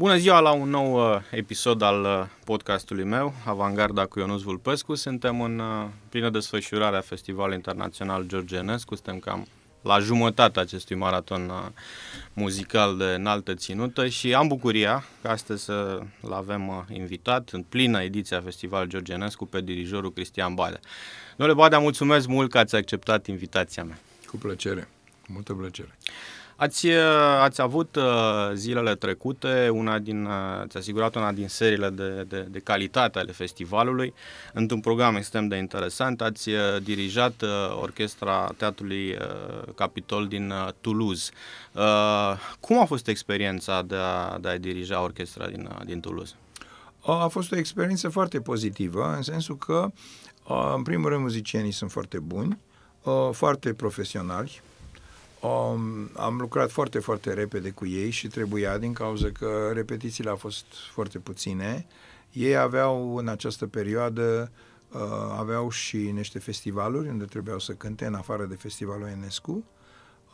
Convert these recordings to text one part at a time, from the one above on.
Bună ziua la un nou uh, episod al uh, podcastului meu, Avangarda cu Ionuț Vulpescu. Suntem în uh, plină desfășurare a Festivalului Internațional George Enescu. Suntem cam la jumătatea acestui maraton uh, muzical de înaltă ținută și am bucuria că astăzi să-l uh, avem uh, invitat în plină ediție a Festivalului George Enescu pe dirijorul Cristian Badea. Domnule Badea, mulțumesc mult că ați acceptat invitația mea. Cu plăcere, cu multă plăcere. Uh, Ați, eh, ați avut eh, zilele trecute, una din, eh, ați asigurat una din seriile de, de, de calitate ale festivalului, într-un program extrem de interesant. Ați dirijat orchestra Teatrului Capitol din Toulouse. Cum a fost experiența de a, de a dirija orchestra din, din Toulouse? A fost o experiență foarte pozitivă, în sensul că, în primul rând, muzicienii sunt foarte buni, foarte profesionali, Um, am lucrat foarte, foarte repede cu ei și trebuia din cauza că repetițiile au fost foarte puține. Ei aveau în această perioadă uh, aveau și niște festivaluri unde trebuiau să cânte în afară de festivalul Enescu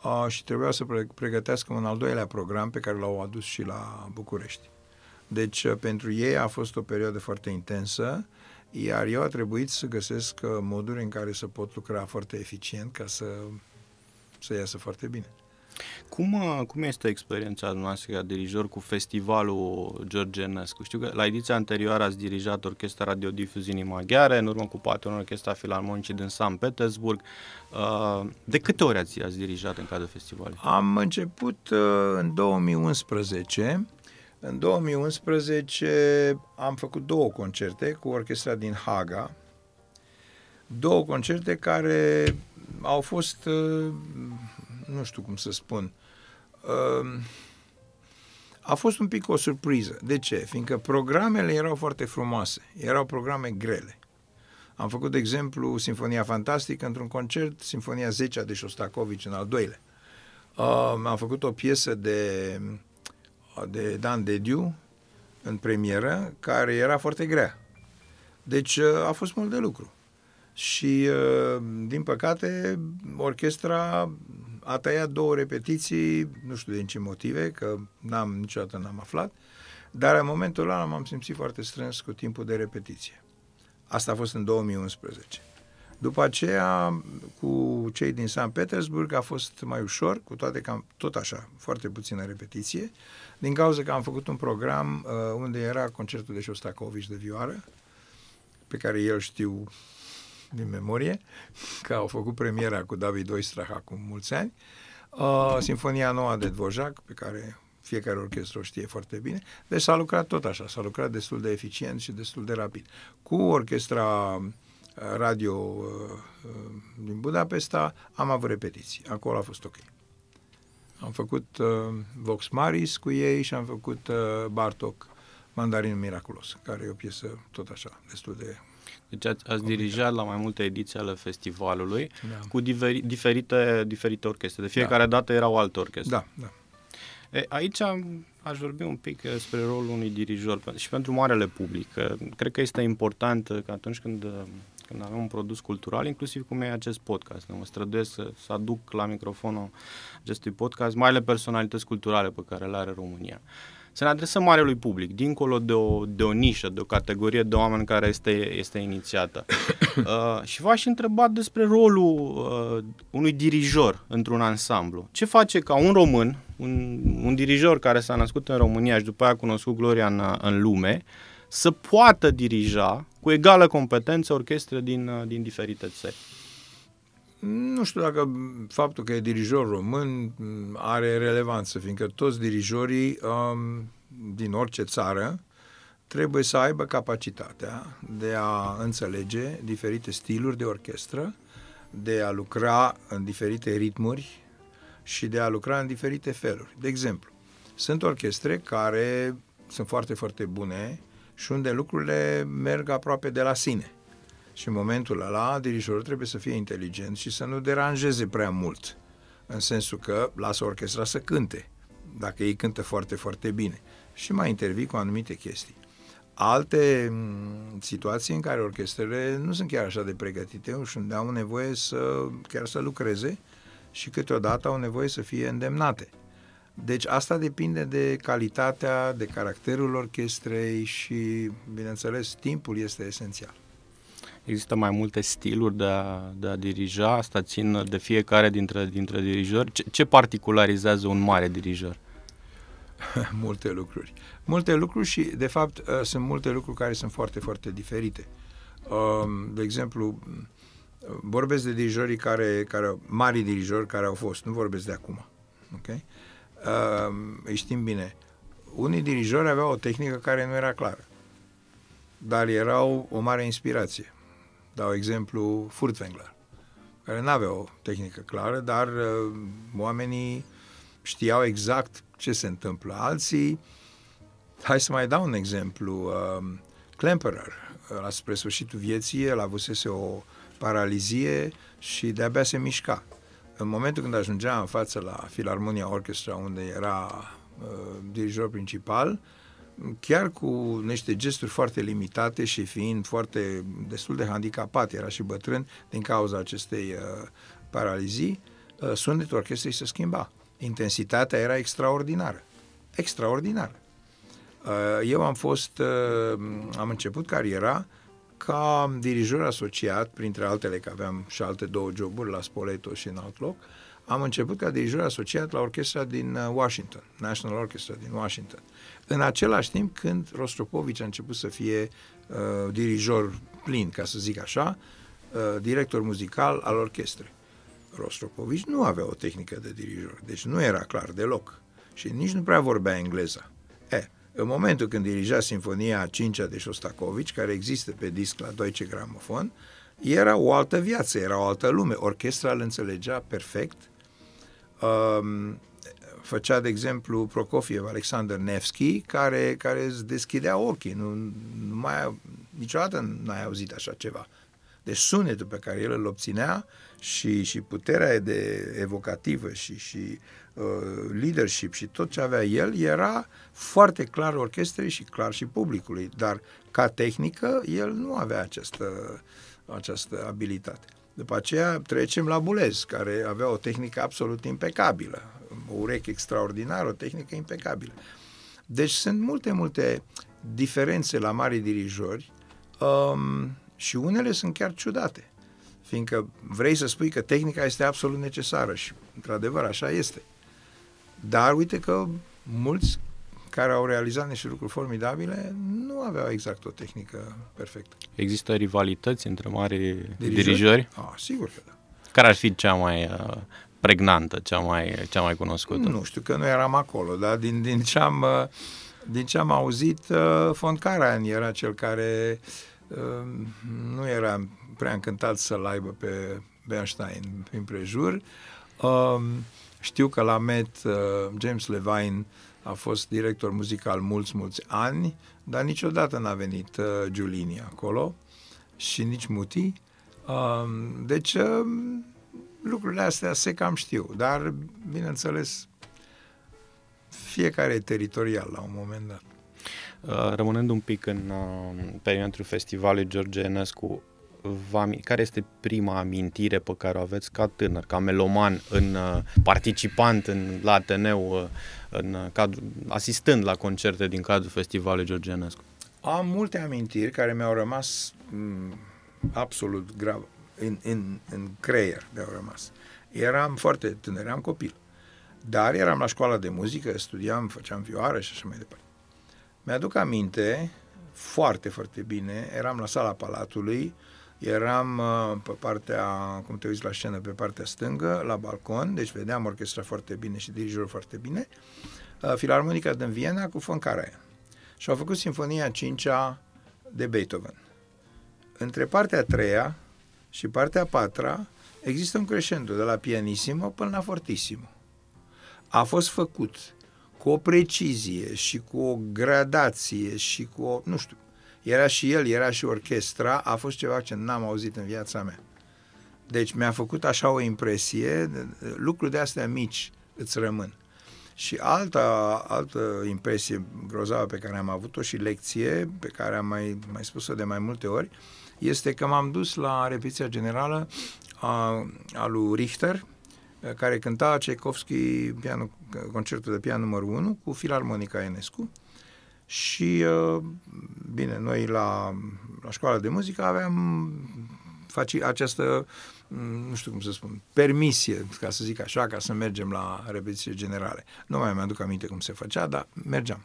uh, și trebuiau să pregătească un al doilea program pe care l-au adus și la București. Deci uh, pentru ei a fost o perioadă foarte intensă iar eu a trebuit să găsesc uh, moduri în care să pot lucra foarte eficient ca să să iasă foarte bine. Cum, uh, cum este experiența noastră ca dirijor cu festivalul George Enescu. Știu că la ediția anterioară ați dirijat Orchestra Radiodifuzinii Maghiare, în urmă cu patru ani Orchestra Filarmonicii din San Petersburg. Uh, de câte ori ați, ați dirijat în cadrul festivalului? Am început uh, în 2011. În 2011 am făcut două concerte cu orchestra din Haga, două concerte care au fost, uh, nu știu cum să spun, uh, a fost un pic o surpriză. De ce? Fiindcă programele erau foarte frumoase, erau programe grele. Am făcut, de exemplu, Sinfonia Fantastică într-un concert, Sinfonia 10 de Shostakovich în al doilea. Uh, am făcut o piesă de, de Dan Dediu în premieră, care era foarte grea. Deci uh, a fost mult de lucru și, uh, din păcate, orchestra a tăiat două repetiții, nu știu din ce motive, că n-am, niciodată n-am aflat, dar în momentul ăla m-am simțit foarte strâns cu timpul de repetiție. Asta a fost în 2011. După aceea, cu cei din San Petersburg a fost mai ușor, cu toate că am, tot așa, foarte puțină repetiție, din cauza că am făcut un program uh, unde era concertul de Shostakovich de vioară, pe care el știu din memorie, că au făcut premiera cu David Oistrach acum mulți ani, uh, Sinfonia Noua de Dvojac, pe care fiecare orchestră o știe foarte bine, deci s-a lucrat tot așa, s-a lucrat destul de eficient și destul de rapid. Cu orchestra uh, radio uh, uh, din Budapesta am avut repetiții, acolo a fost ok. Am făcut uh, Vox Maris cu ei și am făcut uh, Bartok Mandarin Miraculos, care e o piesă tot așa, destul de deci ați, ați dirijat la mai multe ediții ale festivalului da. cu diveri, diferite, diferite orchestre. De fiecare da. dată erau alte orchestre. Da, da. E, aici aș vorbi un pic despre eh, rolul unui dirijor și pentru marele public. Cred că este important eh, că atunci când, eh, când avem un produs cultural, inclusiv cum e acest podcast, mă străduiesc să, să aduc la microfonul acestui podcast mai ale personalități culturale pe care le are România. Uh, să ne adresăm marelui public, dincolo de o, de o nișă, de o categorie de oameni care este, este inițiată. uh, și v-aș întreba despre rolul uh, unui dirijor într-un ansamblu. Ce face ca un român, un, un dirijor care s-a născut în România și după aia a cunoscut gloria în, în lume, să poată dirija cu egală competență orchestre din, uh, din diferite țări? Nu știu dacă faptul că e dirijor român are relevanță, fiindcă toți dirijorii um, din orice țară trebuie să aibă capacitatea de a înțelege diferite stiluri de orchestră, de a lucra în diferite ritmuri și de a lucra în diferite feluri. De exemplu, sunt orchestre care sunt foarte, foarte bune și unde lucrurile merg aproape de la sine. Și în momentul ăla, dirijorul trebuie să fie inteligent și să nu deranjeze prea mult, în sensul că lasă orchestra să cânte, dacă ei cântă foarte, foarte bine. Și mai intervii cu anumite chestii. Alte situații în care orchestrele nu sunt chiar așa de pregătite și unde au nevoie să chiar să lucreze și câteodată au nevoie să fie îndemnate. Deci asta depinde de calitatea, de caracterul orchestrei și, bineînțeles, timpul este esențial. Există mai multe stiluri de a, de a dirija, asta țin de fiecare dintre, dintre dirijori. Ce, ce particularizează un mare dirijor? multe lucruri. Multe lucruri și, de fapt, ă, sunt multe lucruri care sunt foarte, foarte diferite. Ă, de exemplu, vorbesc de dirijorii care, care mari dirijori care au fost, nu vorbesc de acum. Okay? Ă, îi știm bine. Unii dirijori aveau o tehnică care nu era clară, dar erau o mare inspirație. Dau exemplu Furtwängler, care nu avea o tehnică clară, dar uh, oamenii știau exact ce se întâmplă. Alții, hai să mai dau un exemplu, uh, Klemperer, la spre sfârșitul vieții, el avusese o paralizie și de-abia se mișca. În momentul când ajungea în față la Filarmonia Orchestra, unde era uh, dirijor principal, uh, chiar cu niște gesturi foarte limitate și fiind foarte destul de handicapat, era și bătrân din cauza acestei uh, paralizii, uh, sunetul orchestrei se schimba. Intensitatea era extraordinară. Extraordinară. Uh, eu am fost, uh, am început cariera ca dirijor asociat, printre altele, că aveam și alte două joburi la Spoleto și în alt loc, uh, am început ca dirijor asociat la orchestra din uh, Washington, National Orchestra din Washington. În același timp când Rostropovici a început să fie uh, dirijor plin, ca să zic așa, uh, director muzical al orchestrei. Rostropovici nu avea o tehnică de dirijor, deci nu era clar deloc și nici nu prea vorbea engleza. E, în momentul când dirija Sinfonia 5 de Shostakovich, care există pe disc la Deutsche gramofon, era o altă viață, era o altă lume. Orchestra îl înțelegea perfect, um, făcea, de exemplu, Prokofiev, Alexander Nevski, care, care îți deschidea ochii. Nu, nu mai, niciodată n-ai auzit așa ceva. Deci sunetul pe care el îl obținea și, și puterea de evocativă și, și uh, leadership și tot ce avea el era foarte clar orchestrei și clar și publicului, dar ca tehnică el nu avea această, această abilitate. După aceea trecem la Bulez, care avea o tehnică absolut impecabilă, o ureche extraordinară, o tehnică impecabilă. Deci sunt multe, multe diferențe la mari dirijori um, și unele sunt chiar ciudate, fiindcă vrei să spui că tehnica este absolut necesară și, într-adevăr, așa este. Dar uite că mulți care au realizat niște lucruri formidabile, nu aveau exact o tehnică perfectă. Există rivalități între mari dirijori? dirijori? Ah, sigur că da. Care ar fi cea mai uh, pregnantă, cea mai, cea mai cunoscută? Nu știu, că nu eram acolo, dar din, din, ce, am, uh, din ce am auzit, uh, Foncaran era cel care uh, nu era prea încântat să-l aibă pe Bernstein prin prejur. știu că la Met James Levine uh, a fost director muzical mulți, mulți ani, dar niciodată n-a venit uh, Giulini acolo și nici Muti. Uh, deci uh, lucrurile astea se cam știu, dar bineînțeles fiecare e teritorial la un moment dat. Uh, rămânând un pic în uh, perimetrul festivalului George Enescu, vă care este prima amintire pe care o aveți ca tânăr, ca meloman, în uh, participant în, la Ateneu, uh, în, uh, cadru, asistând la concerte din cadrul Festivalului Georgenescu? Am multe amintiri care mi-au rămas m- mm, absolut grav în, în, în creier, mi-au rămas. Eram foarte tânăr, eram copil. Dar eram la școala de muzică, studiam, făceam vioară și așa mai departe. Mi-aduc aminte foarte, foarte bine. Eram la sala Palatului, Eram uh, pe partea, cum te uiți la scenă, pe partea stângă, la balcon, deci vedeam orchestra foarte bine și dirijorul foarte bine, uh, Filarmonica din Viena cu Foncare. Și au făcut Sinfonia 5 de Beethoven. Între partea a treia și partea a patra există un crescendo de la pianissimo până la fortissimo. A fost făcut cu o precizie și cu o gradație și cu o, nu știu, era și el, era și orchestra, a fost ceva ce n-am auzit în viața mea. Deci mi-a făcut așa o impresie, lucruri de astea mici îți rămân. Și alta, altă impresie grozavă pe care am avut-o și lecție pe care am mai, mai spus-o de mai multe ori, este că m-am dus la repetiția generală a, a lui Richter, care cânta Tchaikovsky pianul, concertul de pian numărul 1 cu filarmonica Enescu. Și, uh, bine, noi la, la școala de muzică aveam faci această, mm, nu știu cum să spun, permisie, ca să zic așa, ca să mergem la repetiție generale. Nu mai mi-aduc aminte cum se făcea, dar mergeam.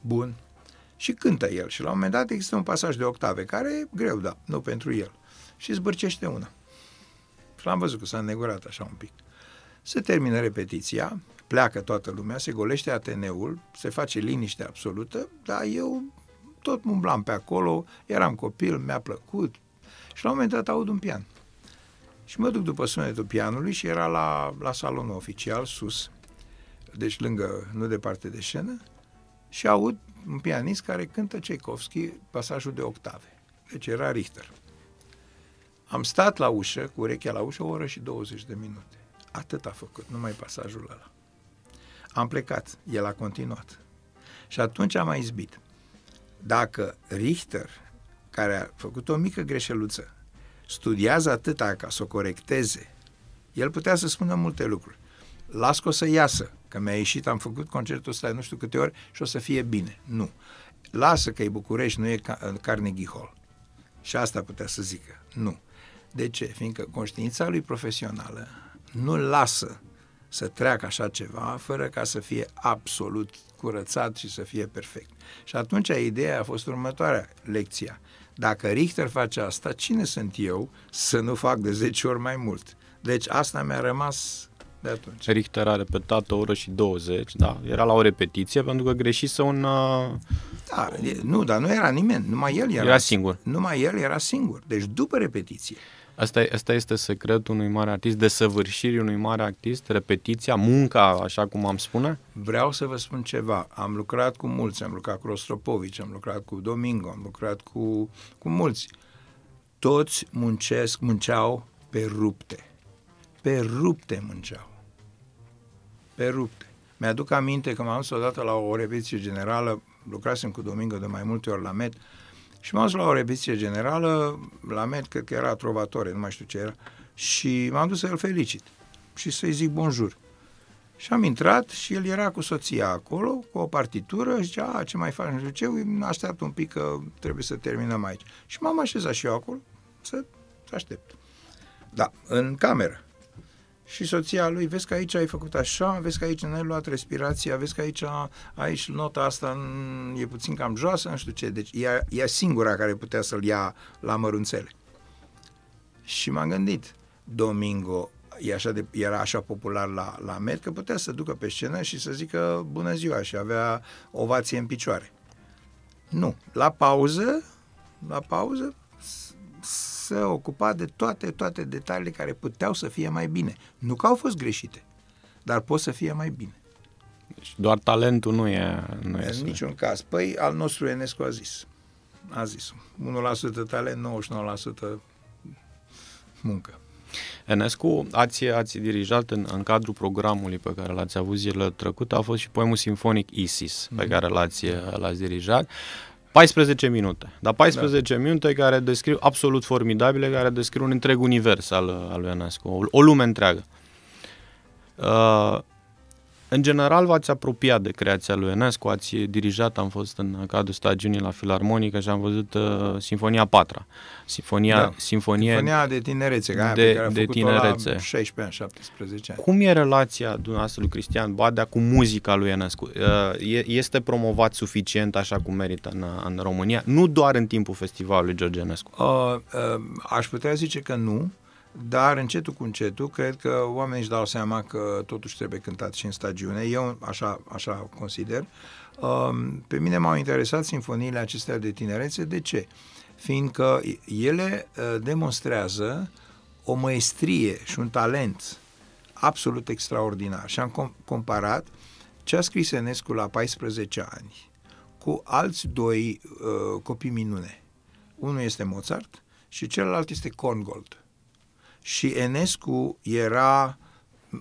Bun. Și cântă el. Și la un moment dat există un pasaj de octave, care e greu, da, nu pentru el. Și zbârcește una. Și l-am văzut că s-a negurat așa un pic. Se termină repetiția pleacă toată lumea, se golește Ateneul, se face liniște absolută, dar eu tot umblam pe acolo, eram copil, mi-a plăcut și la un moment dat aud un pian. Și mă duc după sunetul pianului și era la, la salonul oficial, sus, deci lângă, nu departe de scenă, și aud un pianist care cântă Tchaikovsky pasajul de octave. Deci era Richter. Am stat la ușă, cu urechea la ușă, o oră și 20 de minute. Atât a făcut, numai pasajul ăla. Am plecat, el a continuat. Și atunci am mai izbit. Dacă Richter, care a făcut o mică greșeluță, studiază atâta ca să o corecteze, el putea să spună multe lucruri. Las că o să iasă, că mi-a ieșit, am făcut concertul ăsta nu știu câte ori și o să fie bine. Nu. Lasă că e București, nu e uh, Carnegie Hall. Și asta putea să zică. Nu. De ce? Fiindcă conștiința lui profesională nu lasă să treacă așa ceva fără ca să fie absolut curățat și să fie perfect. Și atunci ideea a fost următoarea lecția. Dacă Richter face asta, cine sunt eu să nu fac de 10 ori mai mult? Deci asta mi-a rămas de atunci. Richter a repetat o oră și 20, da, era la o repetiție pentru că greșise un... Uh, da, nu, dar nu era nimeni, numai el era... Era singur. Numai el era singur, deci după repetiție. Asta, asta este secretul unui mare artist, desăvârșirii unui mare artist, repetiția, munca, așa cum am spune? Vreau să vă spun ceva. Am lucrat cu mulți, am lucrat cu Rostropovici, am lucrat cu Domingo, am lucrat cu, cu mulți. Toți muncesc, munceau pe rupte. Pe rupte munceau. Pe rupte. Mi-aduc aminte că m-am dus odată la o repetiție generală, lucrasem cu Domingo de mai multe ori la Met, uh, și m-am dus la o repetiție generală, la Med, cred că era trovatore, nu mai știu ce era, și m-am dus să-l felicit și să-i zic bonjur. Și am intrat și el era cu soția acolo, cu o partitură și zicea, ce mai faci, nu știu ce, așteaptă un pic că trebuie să terminăm aici. Și m-am așezat și eu acolo să, să aștept. Da, în cameră și soția lui, vezi că aici ai făcut așa, vezi că aici n-ai luat respirația, vezi că aici, aici nota asta e puțin cam joasă, nu știu ce. Deci ea, ea singura care putea să-l ia la mărunțele. Și m-am gândit, Domingo e așa de, era așa popular la, la Med că putea să ducă pe scenă și să zică bună ziua și avea ovație în picioare. Nu. La pauză, la pauză, să ocupa de toate, toate detaliile care puteau să fie mai bine. Nu că au fost greșite, dar pot să fie mai bine. Deci doar talentul nu e... Nu e în niciun caz. Păi al nostru Enescu a zis. A zis. 1% talent, 99% muncă. Enescu, ați, ați dirijat în, în cadrul programului pe care l-ați avut zilele trecute, a fost și poemul sinfonic Isis, mm-hmm. pe mhm. care l-ați, l-ați dirijat. Uh, 14 minute. Dar 14 da. minute care descriu absolut formidabile, care descriu un întreg univers al, al lui Enescu, o, o lume întreagă. Uh, în general, v-ați apropiat de creația lui Enescu, ați dirijat, am fost în cadrul stagiunii la Filarmonică și am văzut uh, Sinfonia Patra. Sinfonia, da. sinfonie Sinfonia de tinerețe, ca de, pe care a de tinerețe. la 16 ani, 17 ani. Cum e relația dumneavoastră lui Cristian Badea cu muzica lui Enescu? Uh, este promovat suficient așa cum merită în, în România? Nu doar în timpul festivalului George Enescu. Uh, uh, aș putea zice că nu. Uh, dar încetul cu încetul, cred că oamenii își dau seama că totuși trebuie cântat și în stagiune. Eu așa, așa consider. Um, pe mine m-au interesat sinfoniile acestea de tinerețe. De ce? Fiindcă ele uh, demonstrează o maestrie și un talent absolut extraordinar. Și am comparat ce a scris Enescu la 14 ani cu alți doi uh, copii minune. Unul este Mozart și celălalt este Korngold și Enescu era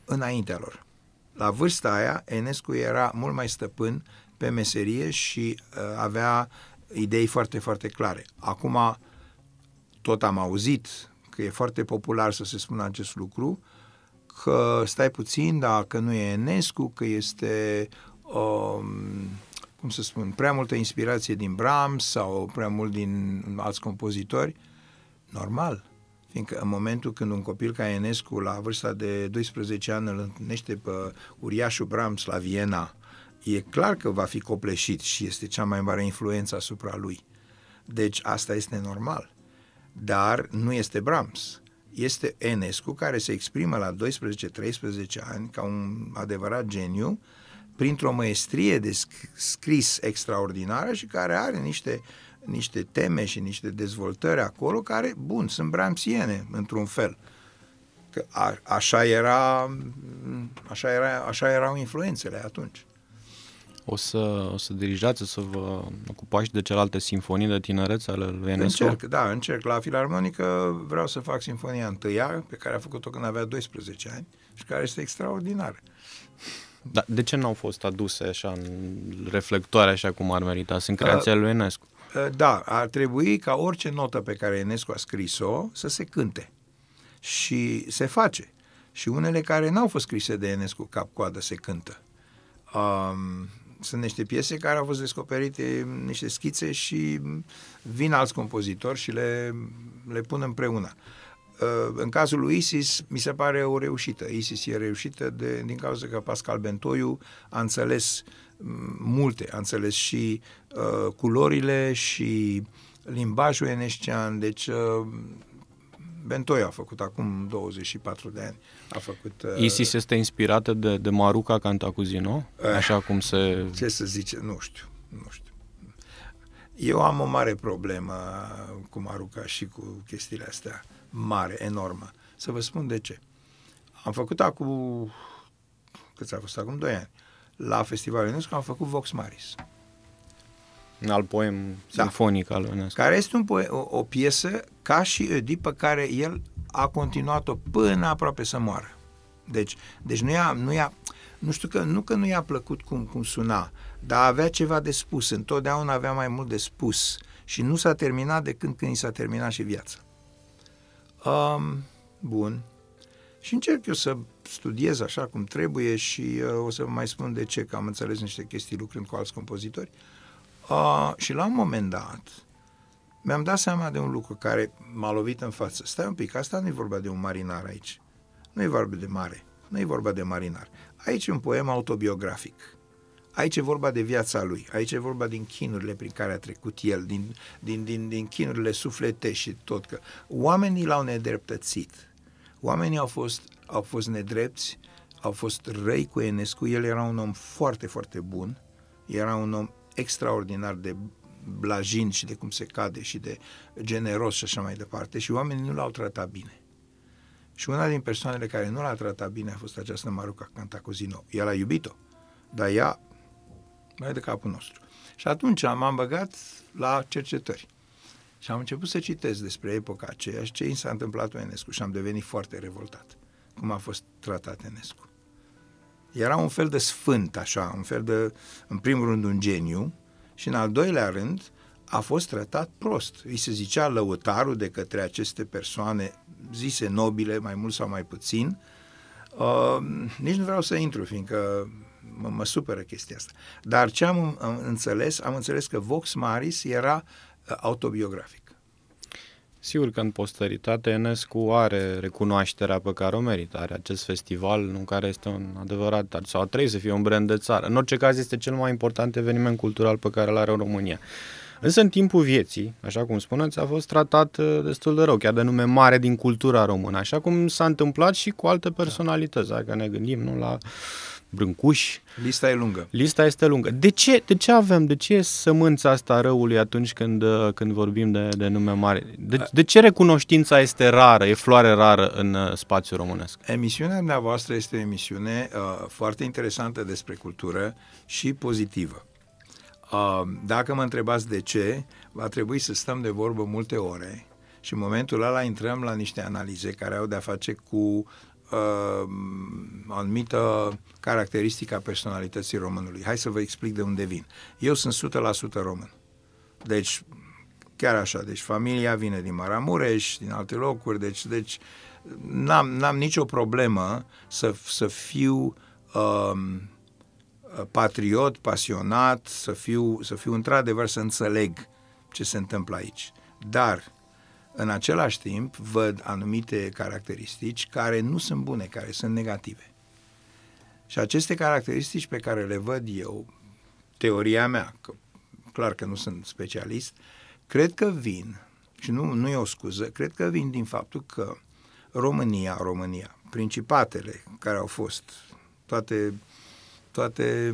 înaintea lor. La vârsta aia, Enescu era mult mai stăpân pe meserie și uh, avea idei foarte, foarte clare. Acum, tot am auzit că e foarte popular să se spună acest lucru, că stai puțin, dar că nu e Enescu, că este, um, cum să spun, prea multă inspirație din Brahms sau prea mult din alți compozitori. Normal, Fiindcă în momentul când un copil ca Enescu, la vârsta de 12 ani, îl întâlnește pe uriașul Brahms la Viena, e clar că va fi copleșit și este cea mai mare influență asupra lui. Deci asta este normal. Dar nu este Brahms. Este Enescu care se exprimă la 12-13 ani ca un adevărat geniu printr-o măestrie de scris extraordinară și care are niște uh, niște teme și niște dezvoltări acolo care, bun, sunt bramsiene într-un fel. Că a, așa, era, așa, era, așa erau influențele atunci. O să, o să dirijați, o să vă ocupați și de celelalte sinfonii de tinerețe ale lui Enescu? Încerc, da, încerc. La Filarmonică vreau să fac sinfonia întâia, pe care a făcut-o când avea 12 ani și care este extraordinară. Dar de ce n-au fost aduse așa în reflectoare așa cum ar merita? Sunt creația da, lui Enescu. Eh, da, ar trebui ca orice notă pe care Enescu a scris-o să se cânte. Și se face. Și unele care n-au fost scrise de Enescu cap-coadă se cântă. Um, sunt niște piese care au fost descoperite, niște schițe și vin alți compozitori și le, le pun împreună. Eh, în cazul lui Isis, mi se pare o reușită. Isis e reușită de, din cauza că Pascal Bentoiu a înțeles uh, multe, a înțeles și uh, culorile și limbajul eneștean, deci uh, Bentoi a făcut acum 24 de ani. A făcut, uh, Isis este inspirată de, de Maruca Cantacuzino? Uh, așa cum se... Ce să zice? Nu știu. Nu știu. Eu am o mare problemă cu Maruca și cu chestiile astea. Mare, enormă. Să vă spun de ce. Am făcut acum, cât a fost acum, 2 ani, la Festivalul Ionescu am făcut Vox Maris. Un alt poem da. sinfonic da. al Ionescu. Care este un poem, o, o piesă ca și Oedip care el a continuat-o până aproape să moară. Deci, deci nu, i-a, nu, i-a, nu știu că nu că nu i-a plăcut cum, cum suna, dar avea ceva de spus, întotdeauna avea mai mult de spus și nu s-a terminat de când când i s-a terminat și viața. Um, bun. Și încerc eu să studiez așa cum trebuie și uh, o să vă mai spun de ce, că am înțeles niște chestii lucrând cu alți compozitori. Uh, și la un moment dat mi-am dat seama de un lucru care m-a lovit în față. Stai un pic, asta nu e vorba de un marinar aici. Nu e vorba de mare, nu e vorba de marinar. Aici e un poem autobiografic. Aici e vorba de viața lui, aici e vorba din chinurile prin care a trecut el, din, din, din, din chinurile suflete și tot. Că oamenii l-au nedreptățit. Oamenii au fost au fost nedrepți, au fost răi cu Enescu. El era un om foarte, foarte bun, era un om extraordinar de blajin și de cum se cade și de generos și așa mai departe și oamenii nu l-au tratat bine. Și una din persoanele care nu l-a tratat bine a fost această Maruca Cantacuzino. El a iubit-o, dar ea mai de capul nostru. Și atunci m-am băgat la cercetări. Și am început să citesc despre epoca aceea și ce i s-a întâmplat Enescu și am devenit foarte revoltat cum a fost tratat Enescu. Era un fel de sfânt, așa, un fel de, în primul rând, un geniu și, în al doilea rând, a fost tratat prost. Îi se zicea lăutarul de către aceste persoane zise nobile, mai mult sau mai puțin. Uh, nici nu vreau să intru, fiindcă mă, mă supără chestia asta. Dar ce am, înțeles, am înțeles că Vox Maris era uh, autobiografic. Sigur că în posteritate Enescu are recunoașterea pe care o merită, are acest festival în care este un adevărat, sau trebuie să fie un brand de țară. În orice caz este cel mai important eveniment cultural pe care îl are în România. Însă în timpul vieții, așa cum spuneți, a fost tratat uh, destul de rău, chiar de nume mare din cultura română, așa cum s-a întâmplat și cu alte personalități, dacă ne gândim nu la Brâncuș. Lista e lungă. Lista este lungă. De ce, de ce avem, de ce e sămânța asta răului atunci când, uh, când vorbim de, de nume mare. De, de ce recunoștința este rară, e floare rară în uh, spațiul românesc? Emisiunea dumneavoastră este o emisiune uh, foarte interesantă despre cultură și pozitivă. Uh, dacă mă întrebați de ce, va trebui să stăm de vorbă multe ore și în momentul ăla intrăm la niște analize care au de-a face cu uh, anumită caracteristică a personalității românului. Hai să vă explic de unde vin. Eu sunt 100% român. Deci, chiar așa, deci familia vine din Maramureș, din alte locuri, deci, deci n-am, n-am nicio problemă să, să fiu uh, patriot, pasionat, să fiu, să fiu într-adevăr, să înțeleg ce se întâmplă aici. Dar în același timp, văd anumite caracteristici care nu sunt bune, care sunt negative. Și aceste caracteristici pe care le văd eu, teoria mea, că clar că nu sunt specialist, cred că vin, și nu, nu e o scuză, cred că vin din faptul că România, România, principatele care au fost toate, toate,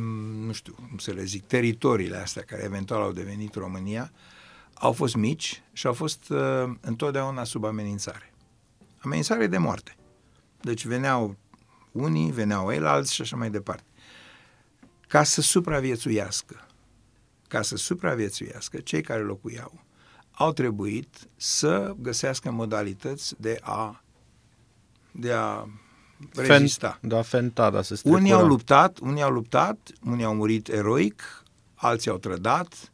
nu știu cum să le zic, teritoriile astea care eventual au devenit România, uh, au fost mici și au fost uh, întotdeauna sub amenințare. Amenințare de moarte. Deci veneau unii, veneau el, alți și așa mai departe. Ca să supraviețuiască, ca să supraviețuiască, cei care locuiau au trebuit să găsească modalități de a de a rezista. de a fenta, a se Unii au luptat, unii au luptat, unii au murit eroic, alții au trădat,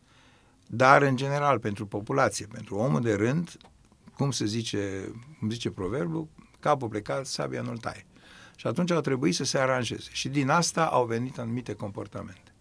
dar în general pentru populație, pentru omul de rând, cum se zice, cum zice proverbul, capul plecat, sabia nu-l taie. Și atunci au trebuit să se aranjeze. Și din asta au venit anumite comportamente.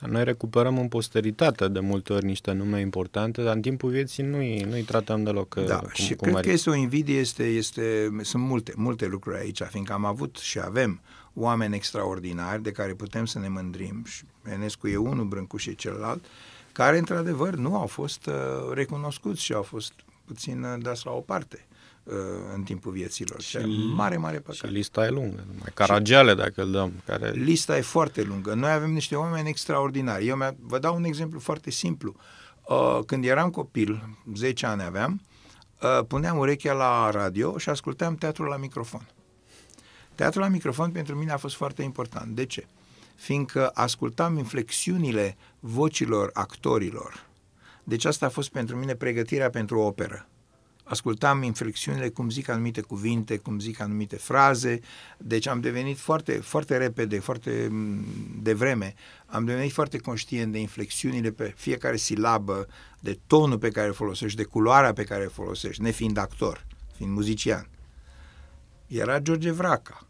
Noi recuperăm în posteritate de multe ori niște nume importante, dar în timpul vieții nu-i, nu-i tratăm deloc da, cum, uh, și cum cred are. că este o invidie, este, este, sunt multe, multe lucruri aici, fiindcă am avut și avem oameni extraordinari de care putem să ne mândrim și Enescu e unul, Brâncuș e celălalt, uh, care într-adevăr nu au fost uh, recunoscuți și au fost puțin uh, dați la o parte uh, în timpul vieților. Și, și mare, mare păcat. Și lista e lungă. Mai caragiale, și dacă îl dăm. Care... Lista e foarte lungă. Noi avem niște oameni extraordinari. Eu vă dau un exemplu foarte simplu. Când eram copil, 10 ani aveam, puneam urechea la radio și ascultam teatrul la microfon. Teatrul la microfon pentru mine a fost foarte important. De ce? Uh, fiindcă ascultam inflexiunile vocilor actorilor. Deci asta a fost pentru mine pregătirea pentru o operă. Ascultam inflexiunile, cum zic anumite cuvinte, cum zic anumite fraze, deci am devenit foarte, foarte repede, foarte mm, devreme, am devenit foarte conștient de inflexiunile pe fiecare silabă, de tonul pe care îl folosești, de culoarea pe care îl folosești, nefiind actor, fiind muzician. Era George Vraca,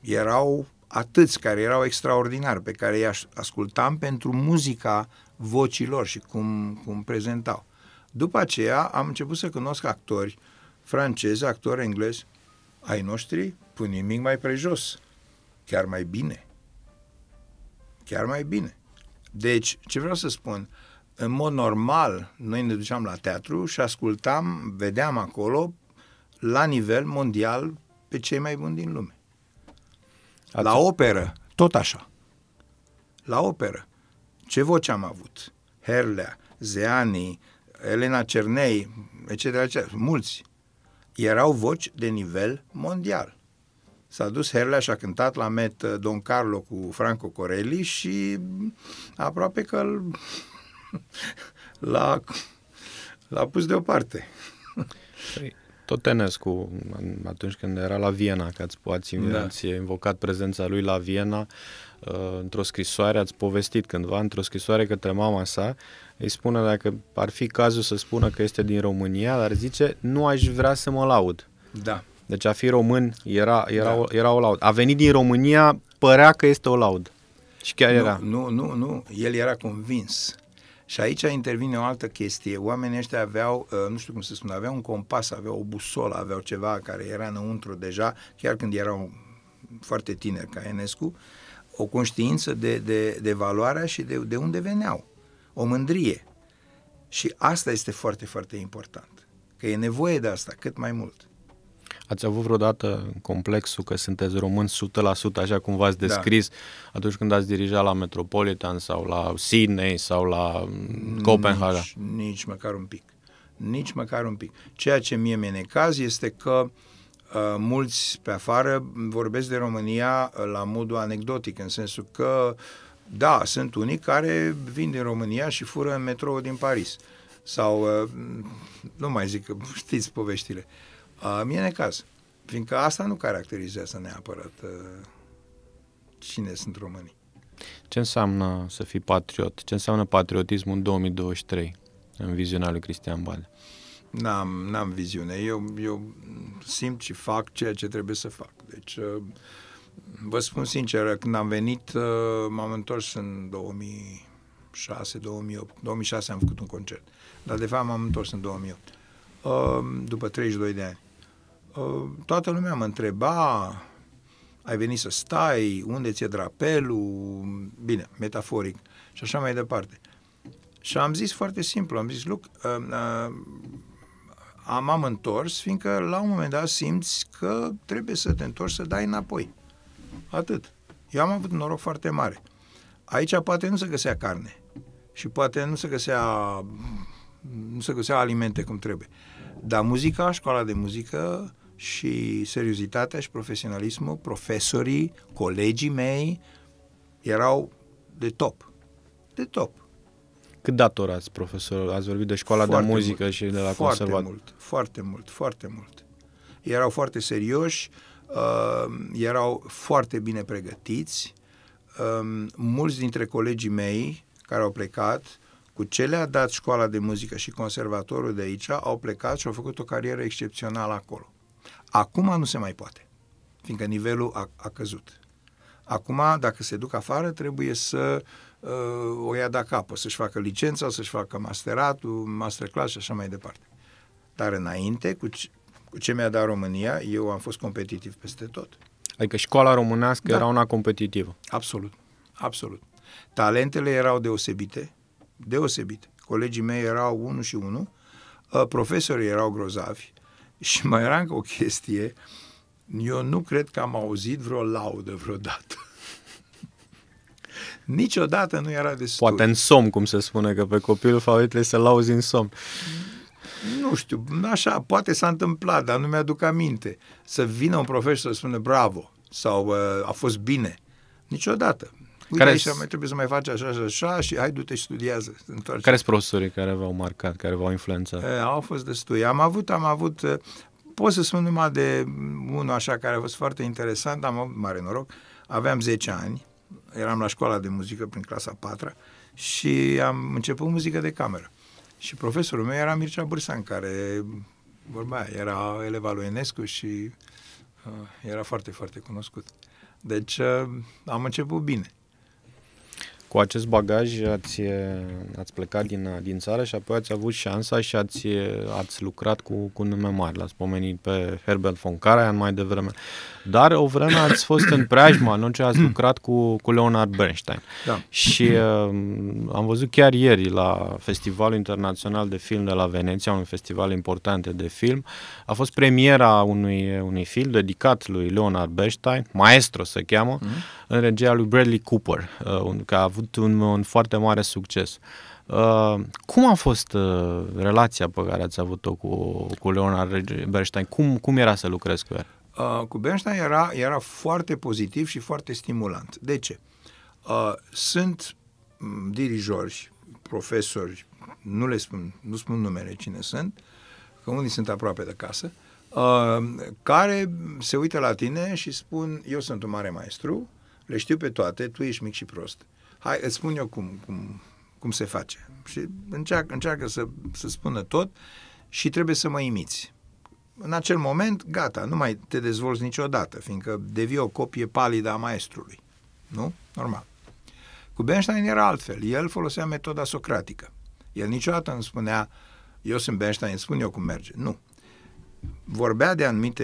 erau atâți care erau extraordinari, pe care i-aș ascultam pentru muzica vocilor și cum, cum prezentau. După aceea am început să cunosc actori francezi, actori englezi, ai noștri, cu nimic mai prejos, chiar mai bine. Chiar mai bine. Deci, ce vreau să spun, în mod normal, noi ne duceam la teatru și ascultam, vedeam acolo, la nivel mondial, pe cei mai buni din lume. Ați... La operă. Tot așa. La operă. Ce voce am avut? Herlea, Zeani, Elena Cernei, etc., etc. Mulți. Erau voci de nivel mondial. S-a dus Herlea și a cântat la Met uh, Don Carlo cu Franco Corelli și aproape că l-a, l-a pus deoparte. Păi, tot Enescu, atunci când era la Viena, că ați, da. ați, da. invocat prezența lui la Viena, uh, într-o scrisoare, ați povestit cândva, într-o scrisoare către mama sa, îi spune dacă ar fi cazul să spună că este din România, dar zice, nu aș vrea să mă laud. Da. Deci a fi român era, era, da. o, era o laud. A venit din România, părea că este o laud. Și chiar nu, era. Nu, nu, nu. El era convins și aici intervine o altă chestie. Oamenii ăștia aveau, uh, nu știu cum să spun, aveau un compas, aveau o busolă, aveau ceva care era înăuntru deja, chiar când erau foarte tineri ca Enescu, o conștiință de, de, de valoarea și de, de unde veneau. O mândrie. Și asta este foarte, foarte important. Că e nevoie de asta cât mai mult. Ați avut vreodată complexul că sunteți români 100%, așa cum v-ați da. descris, da. atunci când ați dirijat la Metropolitan sau la Sydney sau la mm, Copenhaga? Nici, nici măcar un pic. Nici măcar un pic. Ceea ce mie mi-e necaz este că uh, mulți pe afară vorbesc de România uh, la modul anecdotic, în sensul că, da, sunt unii care vin din România și fură în metrou din Paris. Sau, uh, nu mai zic, știți poveștile. Uh, a, mie caz, Fiindcă asta nu caracterizează neapărat uh, cine sunt românii. Ce înseamnă să fii patriot? Ce înseamnă patriotismul în 2023 în viziunea lui Cristian Bale? N-am, n-am viziune. Eu, eu simt și fac ceea ce trebuie să fac. Deci, uh, vă spun sincer, când am venit, uh, m-am întors în 2006, 2008. 2006 am făcut un concert. Dar, de fapt, m-am întors în 2008. Uh, după 32 de ani. Ă, toată lumea mă întreba, ai venit să stai, unde ți-e drapelul, bine, metaforic, și așa mai departe. Și am zis foarte simplu, am zis, uh, am, am întors, fiindcă la un moment dat simți că trebuie să te întorci să dai înapoi. Atât. Eu am avut noroc foarte mare. Aici poate nu se găsea carne și poate nu se găsea nu se găsea alimente cum trebuie. Dar muzica, școala de muzică, și seriozitatea și profesionalismul, profesorii, colegii mei erau de top. De top. Cât ați, profesor? Ați vorbit de școala foarte de muzică mult, și de la foarte conservat. Mult, foarte mult, foarte mult. Erau foarte serioși, uh, erau foarte bine pregătiți. Uh, mulți dintre colegii mei care au plecat, cu ce le-a dat școala de muzică și conservatorul de aici, au plecat și au făcut o carieră excepțională acolo. Acum nu se mai poate, fiindcă nivelul a, a căzut. Acum, dacă se duc afară, trebuie să uh, o ia de capă, să-și facă licența, să-și facă masteratul, masterclass și așa mai departe. Dar înainte, cu ce, cu ce mi-a dat România, eu am fost competitiv peste tot. Adică școala românească da. era una competitivă. Absolut, absolut. Talentele erau deosebite, deosebite. Colegii mei erau unu și unu. Uh, profesorii erau grozavi, Și mai era încă o chestie, eu nu cred că am auzit vreo laudă vreodată. Niciodată nu era destul. Poate în somn, cum se spune, că pe copilul favorit trebuie să-l auzi în somn. Nu știu, așa, poate s-a întâmplat, dar nu mi-aduc aminte. Să vină un profesor să spune bravo sau a fost bine. Niciodată care aici mai trebuie să mai faci așa și așa și hai, du-te și studiază. Întoarce. Care sunt profesorii care v-au marcat, care v-au influențat? E, au fost destui. Am avut, am avut, pot să spun numai de unul așa care a fost foarte interesant, am avut mare noroc, aveam 10 ani, eram la școala de muzică prin clasa 4 și am început muzică de cameră. Și profesorul meu era Mircea Bursan, care vorbea, era eleva lui Enescu și uh, era foarte, foarte cunoscut. Deci uh, am început bine cu acest bagaj ați, ați plecat din, din țară și apoi ați avut șansa și ați, ați lucrat cu, cu nume mari. L-ați pomenit pe Herbert von Karajan mai devreme. Dar o vreme ați fost în preajma, nu ce ați lucrat cu, cu Leonard Bernstein. Da. Și uh, am văzut chiar ieri la Festivalul Internațional de Film de la Veneția, un festival important de film, a fost premiera unui, unui film dedicat lui Leonard Bernstein, Maestro se cheamă, mm-hmm în regia lui Bradley Cooper, uh, care a avut un, un foarte mare succes. Uh, cum a fost uh, relația pe care ați avut-o cu, cu Leonard Bernstein? Cum, cum era să lucrezi cu el? Uh, cu Bernstein era, era foarte pozitiv și foarte stimulant. De ce? Uh, sunt mm, dirijori, profesori, nu le spun, nu spun numele cine sunt, că unii sunt aproape de casă, uh, care se uită la tine și spun, eu sunt un mare maestru, le știu pe toate, tu ești mic și prost. Hai, îți spun eu cum, cum, cum se face. Și încearcă, încearcă să, să spună tot și trebuie să mă imiți. În acel moment, gata, nu mai te dezvolți niciodată, fiindcă devii o copie palidă a maestrului. Nu? Normal. Cu Benstein era altfel. El folosea metoda socratică. El niciodată nu spunea, eu sunt Benstein, îți spun eu cum merge. Nu. Vorbea de anumite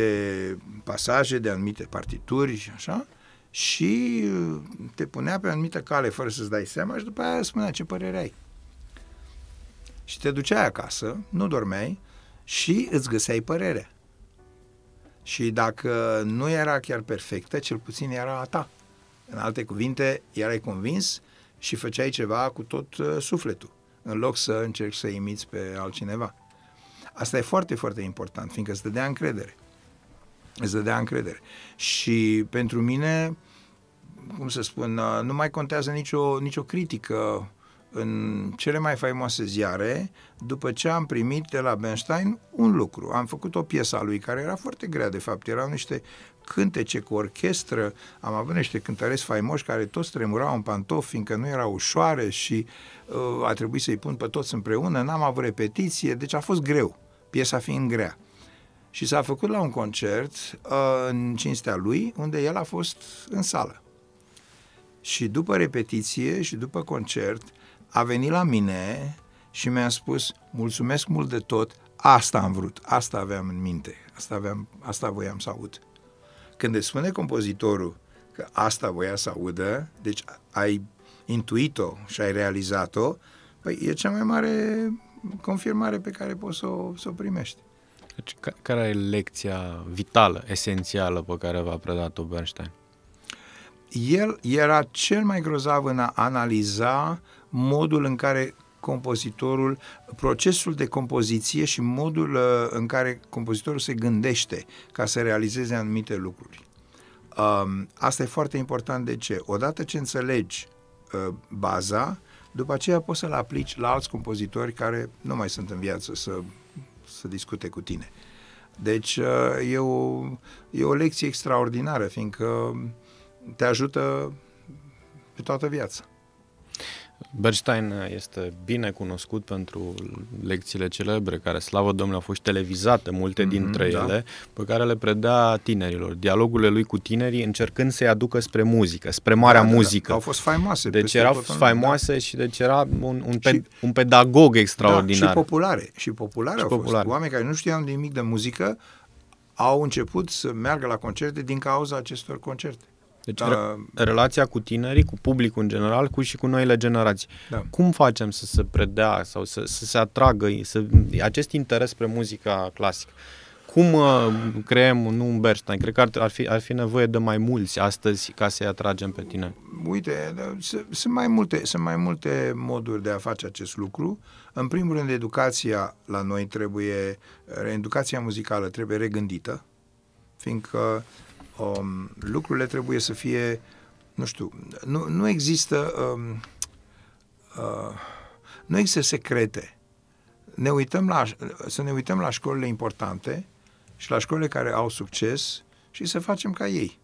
pasaje, de anumite partituri și așa, și uh, te punea pe o anumită cale fără să-ți dai seama și după aia spunea ce părere ai. Și te duceai acasă, nu dormeai și îți găseai părerea. Și dacă nu era chiar perfectă, cel puțin era a ta. În alte cuvinte, erai convins și făceai ceva cu tot uh, sufletul, în loc să încerci să imiți pe altcineva. Asta e foarte, foarte important, fiindcă îți dădea încredere îți dădea încredere. Și pentru mine, cum să spun, uh, nu mai contează nicio, nicio critică în cele mai faimoase ziare, după ce am primit de la Bernstein un lucru. Am făcut o piesă a lui care era foarte grea, de fapt. Erau niște cântece cu orchestră, am avut niște cântăreți faimoși care toți tremurau în pantofi, fiindcă nu erau ușoare și uh, a trebuit să-i pun pe toți împreună, n-am avut repetiție, deci a fost greu, piesa fiind grea și s-a făcut la un concert uh, în cinstea lui, unde el a fost în sală. Și după repetiție și după concert a venit la mine și mi-a spus, mulțumesc mult de tot, asta am vrut, asta aveam în minte, asta, aveam, asta voiam să aud. Când îți spune compozitorul că asta voia să audă, deci ai intuit-o și ai realizat-o, păi e cea mai mare confirmare pe care poți să o, să o primești. Deci, care e lecția vitală, esențială pe care v-a predat-o Bernstein? El era cel mai grozav în a analiza modul în care compozitorul, procesul de compoziție și modul uh, în care compozitorul se gândește ca să realizeze anumite lucruri. Um, asta e foarte important de ce? Odată ce înțelegi uh, baza, după aceea poți să-l aplici la alți compozitori care nu mai sunt în viață să să discute cu tine. Deci uh, e o, e o lecție extraordinară, fiindcă te ajută pe toată viața. Bernstein este bine cunoscut pentru lecțiile celebre, care, slavă Domnului, au fost televizate multe mm-hmm, dintre da. ele, pe care le predea tinerilor. Dialogurile lui cu tinerii, încercând să-i aducă spre muzică, spre da, marea da, da. muzică. Da, au fost faimoase. Deci erau tot da. faimoase da. și deci era un, un, pe, și, un pedagog extraordinar. Da, și populare. Și populare și au populare. fost. Oameni care nu știau nimic de muzică au început să meargă la concerte din cauza acestor concerte. Deci uh, re- relația cu tinerii, cu publicul în general, cu și cu noile generații. Da. Cum facem să se predea sau să, să se atragă să, acest interes spre muzica clasică? Cum uh, creăm nu un Bernstein? Cred că ar, ar, fi, ar fi nevoie de mai mulți astăzi ca să-i atragem pe tine. Uite, da, sunt mai, multe, sunt mai multe moduri de a face acest lucru. În primul rând, educația la noi trebuie, educația muzicală trebuie regândită, fiindcă uh, um, lucrurile trebuie să fie, nu știu, nu, nu există um, uh, nu există secrete. Ne uităm la, să ne uităm la școlile importante și la școlile care au succes și să facem ca ei.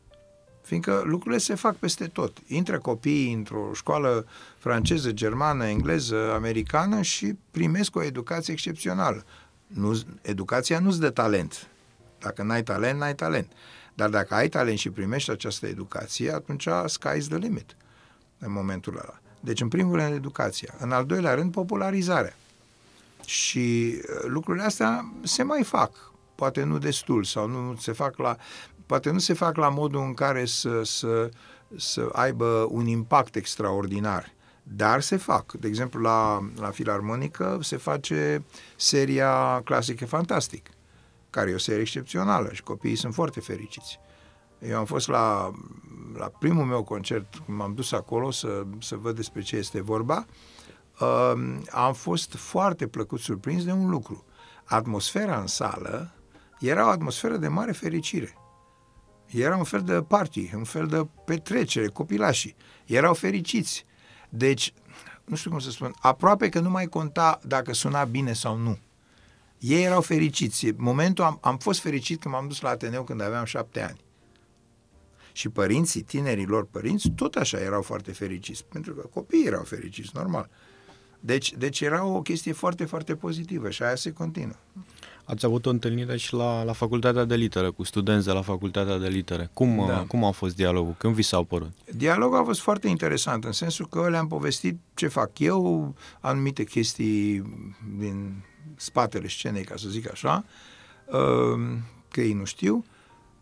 Fiindcă lucrurile se fac peste tot. Intră copiii într-o școală franceză, germană, engleză, americană și primesc o educație excepțională. Nu, educația nu-ți dă talent. Dacă n-ai talent, n-ai talent. Uh, dar dacă ai talent și primești această educație, atunci sky's the limit în momentul ăla. Deci, în primul rând, educația. În al doilea rând, popularizarea. Și uh, lucrurile astea se mai fac, poate nu destul sau nu se fac la, poate nu se fac la modul în care să, să, să aibă un impact extraordinar, dar se fac. De exemplu, la, la filarmonică se face seria clasică Fantastic care e o serie excepțională și copiii sunt foarte fericiți. Eu am fost la, la primul meu concert, m-am dus acolo să, să văd despre ce este vorba, uh, am fost foarte plăcut surprins de un lucru. Atmosfera în sală era o atmosferă de mare fericire. Era un fel de party, un fel de petrecere, copilașii. Erau fericiți. Deci, nu știu cum să spun, aproape că nu mai conta dacă suna bine sau nu. Ei erau fericiți. Momentul am, am fost fericit când m-am dus la Ateneu când aveam șapte ani. Și părinții, tinerii lor părinți, tot așa erau foarte fericiți, pentru că copiii erau fericiți, normal. Deci, deci era o chestie foarte, foarte pozitivă și aia se continuă. Ați avut o întâlnire și la, la Facultatea de Litere, cu studenți de la Facultatea de Litere. Cum, da. Uh, cum a fost dialogul? Când vi s-au părut? Dialogul a fost foarte interesant, în sensul că le-am povestit ce fac eu, anumite chestii din spatele scenei, ca să zic așa, uh, că ei nu știu,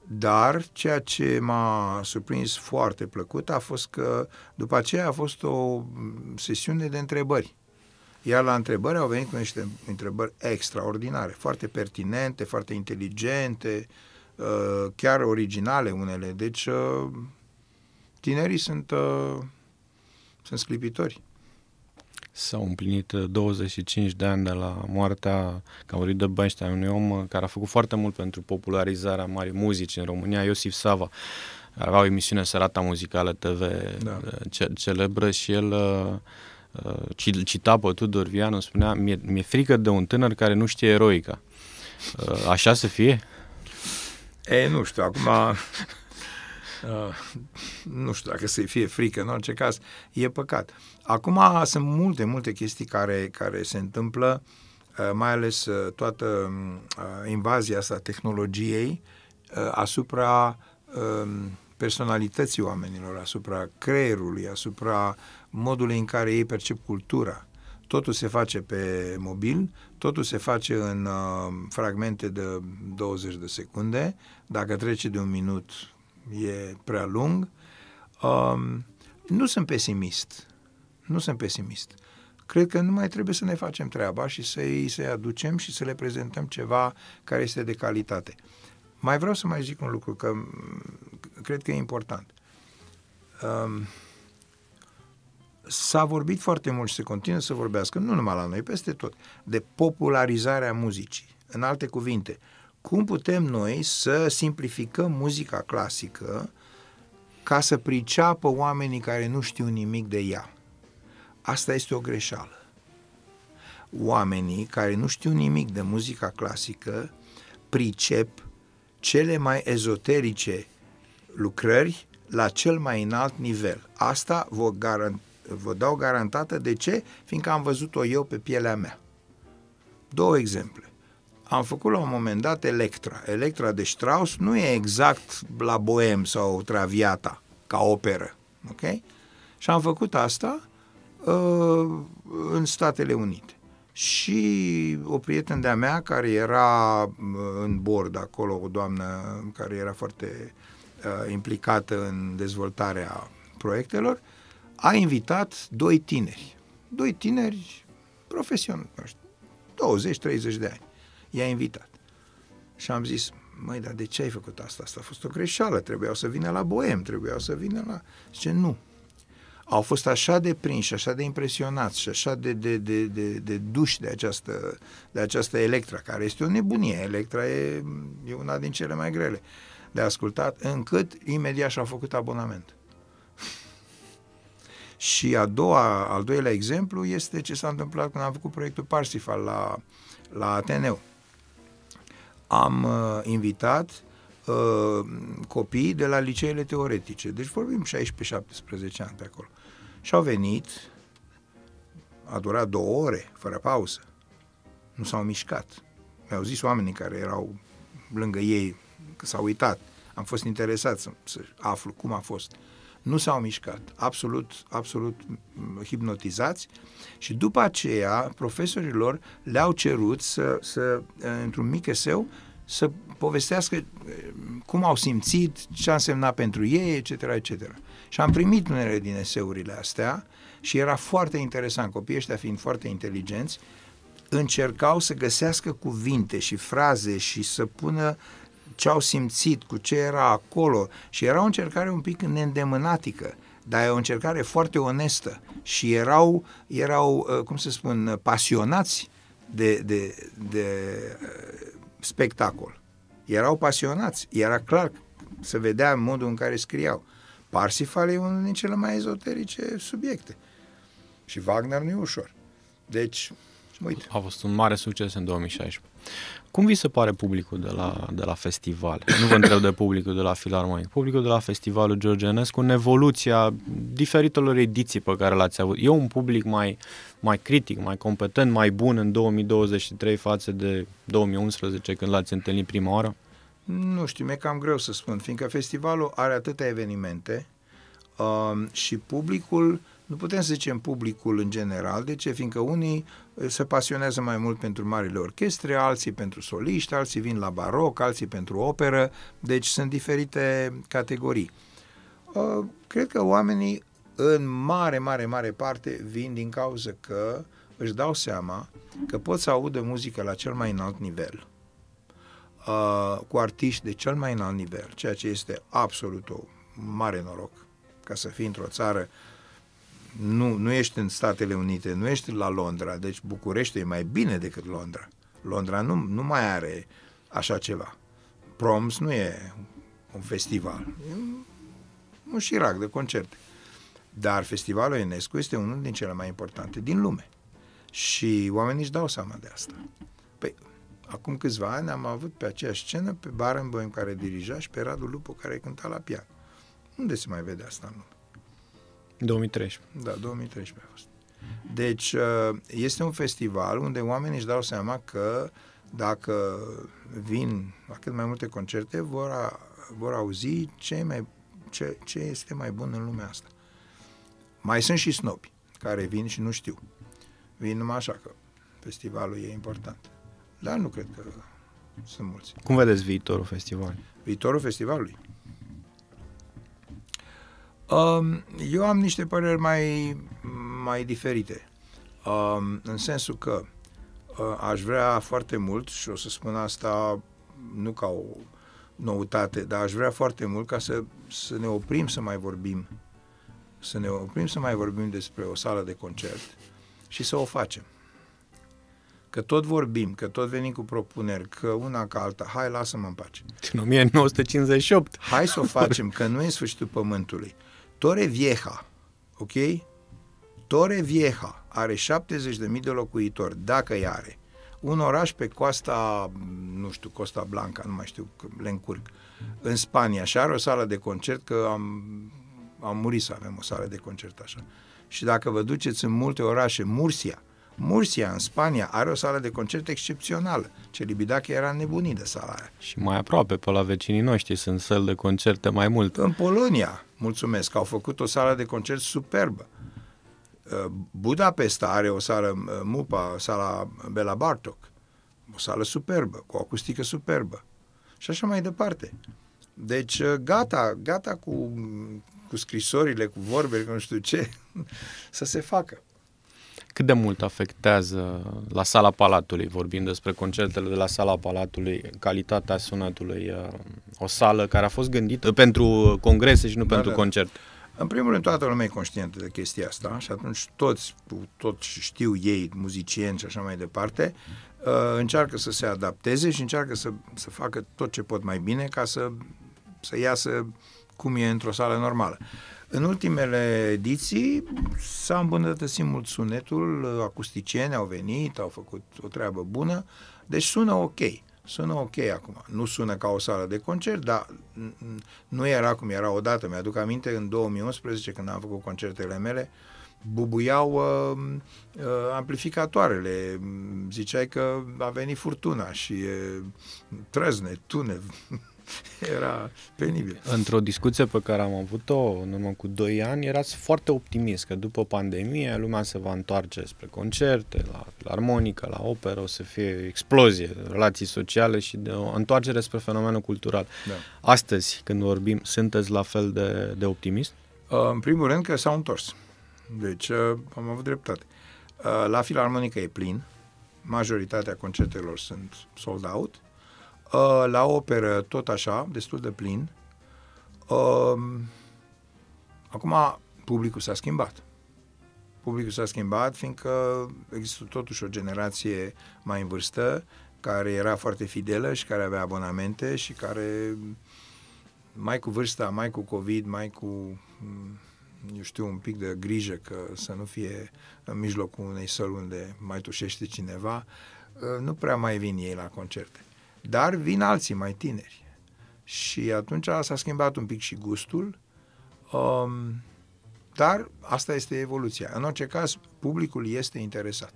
dar ceea ce m-a surprins foarte plăcut a fost că după aceea a fost o sesiune de întrebări iar la întrebări au venit cu niște întrebări extraordinare, foarte pertinente, foarte inteligente, uh, chiar originale unele. Deci uh, tinerii sunt, uh, sunt sclipitori. S-au împlinit 25 de ani de la moartea ca Cauri de Beinstein, unui om care a făcut foarte mult pentru popularizarea marii muzici în România, Iosif Sava. Avea o emisiune Serata Muzicală TV da. ce- celebră și el uh, cita pe Tudor Vianu, spunea, mi-e, mi-e frică de un tânăr care nu știe eroica. Uh, așa să fie? E, nu știu, acum uh, nu știu dacă să-i fie frică, în orice caz, e păcat. Acum sunt multe, multe chestii care, care se întâmplă, uh, mai ales toată um, invazia asta tehnologiei asupra um, personalității oamenilor, asupra creierului, asupra modului în care ei percep cultura. Totul se face pe mobil, totul se face în uh, fragmente de 20 de secunde. Dacă trece de un minut, e prea lung. Uh, nu sunt pesimist. Nu sunt pesimist. Cred că nu mai trebuie să ne facem treaba și să-i, să aducem și să le prezentăm ceva care este de calitate. Mai vreau să mai zic un lucru, că mm, cred că e important. Uh, S-a vorbit foarte mult și se continuă să vorbească, nu numai la noi, peste tot, de popularizarea muzicii. În alte cuvinte, cum putem noi să simplificăm muzica clasică ca să priceapă oamenii care nu știu nimic de ea. Asta este o greșeală. Oamenii care nu știu nimic de muzica clasică pricep cele mai ezoterice lucrări la cel mai înalt nivel. Asta vă garant, vă dau garantată. De ce? Fiindcă am văzut-o eu pe pielea mea. Două exemple. Am făcut la un moment dat Electra. Electra de Strauss nu e exact la Bohem sau Traviata ca operă. Ok? Și am făcut asta uh, în Statele Unite. Și o prietenă de-a mea care era uh, în bord acolo, o doamnă care era foarte uh, implicată în dezvoltarea proiectelor, a invitat doi tineri. Doi tineri profesioniști, 20-30 de ani. I-a invitat. Și am zis, măi, dar de ce ai făcut asta? Asta a fost o greșeală, trebuiau să vină la Boem, trebuiau să vină la... Zice, nu. Au fost așa de prinși, așa de impresionați și așa de, de, de, de, de duși de această, de această Electra, care este o nebunie. Electra e, e una din cele mai grele de ascultat, încât imediat și-au făcut abonament. Și a doua, al doilea exemplu este ce s-a întâmplat când am făcut proiectul Parsifal la, la Ateneu. Am uh, invitat uh, copii de la liceele teoretice, deci vorbim 16-17 ani pe acolo. Și au venit, a durat două ore, fără pauză. Nu s-au mișcat. Mi-au zis oamenii care erau lângă ei, că s-au uitat. Am fost interesat să, să aflu cum a fost. Uh, nu s-au mișcat, absolut, absolut mm, hipnotizați și după aceea profesorilor le-au cerut să, să eh, într-un mic eseu, să povestească eh, cum au simțit, ce a însemnat pentru ei, etc., etc. Și am primit unele din eseurile astea și era foarte interesant, copiii ăștia fiind foarte inteligenți, încercau să găsească cuvinte și fraze și să pună uh, ce au simțit, cu ce era acolo și era o încercare un pic neîndemânatică, dar e o încercare foarte onestă și erau, erau uh, cum să spun, uh, pasionați de, de, de uh, spectacol. Erau pasionați, era clar, să vedea modul în care scriau. Parsifal e unul din cele mai ezoterice subiecte. Și Wagner nu e ușor. Deci, uite. A fost un mare succes în 2016. Cum vi se pare publicul de la, de la festival? Nu vă întreb de publicul de la Filarmonic. Publicul de la festivalul Enescu, în evoluția diferitelor ediții pe care l-ați avut. E un public mai, mai critic, mai competent, mai bun în 2023 față de 2011 când l-ați întâlnit prima oară? Nu știu, mi-e cam greu să spun, fiindcă festivalul are atâtea evenimente uh, și publicul nu putem să zicem publicul în general, de ce? Fiindcă unii eh, se pasionează mai mult pentru marile orchestre, alții pentru soliști, alții vin la baroc, alții pentru operă, deci sunt diferite categorii. Eh, cred că oamenii în mare, mare, mare parte vin din cauza că își dau seama că pot să audă muzică la cel mai înalt nivel, eh, cu artiști de cel mai înalt nivel, ceea ce este absolut o mare noroc ca să fii într-o țară uh, nu, nu ești în Statele Unite, nu ești la Londra, deci București e mai bine decât Londra. Londra nu, nu mai are așa ceva. Proms nu e un festival, e un, un șirac de concerte. Dar festivalul UNESCO este unul din cele mai importante din lume. Și oamenii își dau seama de asta. Păi, acum câțiva ani am avut pe aceeași scenă pe Barenboim care dirija și pe Radu Lupu care cânta la pian. Unde se mai vede asta în lume? 2013. Da, 2013 a fost. Deci, uh, este un festival unde oamenii își dau seama că dacă vin la cât mai multe concerte, vor, a, vor auzi ce, mai, ce, ce este mai bun în lumea asta. Mai sunt și snobi care vin și nu știu. Vin numai așa că festivalul e important. Dar nu cred că sunt mulți. Cum vedeți viitorul festivalului? Viitorul festivalului? Um, eu am niște păreri mai, mai diferite. Um, în sensul că uh, aș vrea foarte mult, și o să spun asta nu ca o noutate, dar aș vrea foarte mult ca să, să ne oprim să mai vorbim, să ne oprim să mai vorbim despre o sală de concert și să o facem. Că tot vorbim, că tot venim cu propuneri, că una ca alta, hai lasă-mă în pace. În 1958. Hai să o facem, că nu e sfârșitul pământului. Torre Vieja, ok? Torre Vieja are 70.000 de locuitori, dacă i are. Un oraș pe coasta, nu știu, Costa Blanca, nu mai știu, le încurc, în Spania și are o sală de concert, că am, am murit să avem o sală de concert așa. Și dacă vă duceți în multe orașe, Mursia, Mursia, în Spania, are o sală de concert excepțională. Celibidache era nebunit de sala aia. Și mai aproape, pe la vecinii noștri, sunt săli de concerte mai mult. În Polonia, mulțumesc, au făcut o sală de concert superbă. Uh, Budapesta are o sală uh, MUPA, sala Bela Bartok, o sală superbă, cu o acustică superbă și așa mai departe. Deci uh, gata, gata cu, cu scrisorile, cu vorbele, cu nu știu ce, să se facă. Cât de mult afectează la sala Palatului, vorbim despre concertele de la sala Palatului, calitatea sunetului, uh, o sală care a fost gândită pentru congrese și nu da, pentru da. concert? În primul rând, toată lumea e conștientă de chestia asta și atunci toți, toți știu ei, muzicieni și așa mai departe, uh, încearcă să se adapteze și încearcă să, să facă tot ce pot mai bine ca să, să iasă cum e într-o sală normală. Uh, în ultimele ediții s-a îmbunătățit mult sunetul, acusticieni au venit, au făcut o treabă bună, deci sună ok. Sună ok acum. Nu sună ca o sală de concert, dar nu era cum era odată. Mi-aduc aminte în 2011 când am făcut concertele mele, bubuiau uh, uh, amplificatoarele. Ziceai că a venit furtuna și uh, trăzne, tune, era penibil. Într-o discuție pe care am avut-o în urmă cu 2 ani, erați foarte optimist că după pandemie lumea se va întoarce spre concerte, la armonică, la operă, o să fie explozie, relații sociale și de o întoarcere spre fenomenul cultural. Da. Astăzi, când vorbim, sunteți la fel de, de optimist? Uh, în primul rând că s-au întors. Deci uh, am avut dreptate. Uh, la filarmonică e plin, majoritatea concertelor sunt sold out, Uh, la operă, tot așa, destul de plin. Um, acum, publicul s-a schimbat. Publicul s-a schimbat, fiindcă există totuși o generație mai în vârstă, care era foarte fidelă și care avea abonamente și care mai cu vârsta, mai cu COVID, mai cu mm, eu știu, un pic de grijă că să nu fie în mijlocul unei săli unde mai tușește cineva, uh, nu prea mai vin ei la concerte. Dar vin alții mai tineri. Și atunci s-a schimbat un pic și gustul. Um, dar asta este evoluția. În orice caz, publicul este interesat.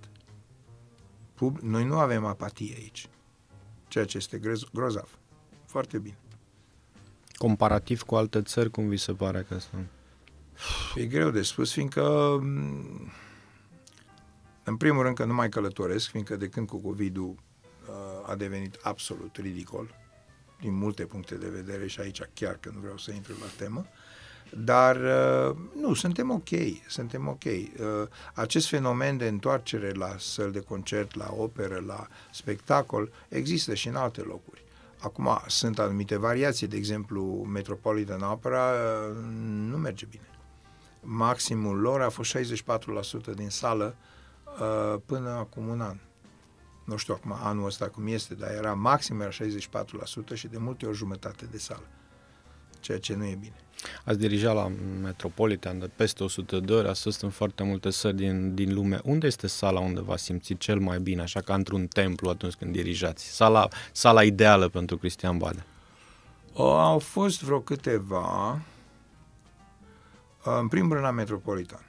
Pub- Noi nu avem apatie aici, ceea ce este grez- grozav. Foarte bine. Comparativ cu alte țări, cum vi se pare că sunt? E greu de spus, fiindcă mm, în primul rând că nu mai călătoresc, fiindcă de când cu COVID-ul a devenit absolut ridicol din multe puncte de vedere și aici chiar că nu vreau să intru la temă, dar nu, suntem ok, suntem ok. Acest fenomen de întoarcere la săl de concert, la operă, la spectacol, există și în alte locuri. Acum sunt anumite variații, de exemplu Metropolitan Opera nu merge bine. Maximul lor a fost 64% din sală până acum un an nu știu acum anul ăsta cum este, dar era maxim era 64% și de multe ori jumătate de sală, ceea ce nu e bine. Ați dirijat la Metropolitan de peste 100 de ori, ați fost în foarte multe sări din, din lume. Unde este sala unde v-ați simțit cel mai bine, așa ca într-un templu atunci când dirijați? Sala, sala ideală pentru Cristian Bade. Au fost vreo câteva, ă, în primul rând la Metropolitan.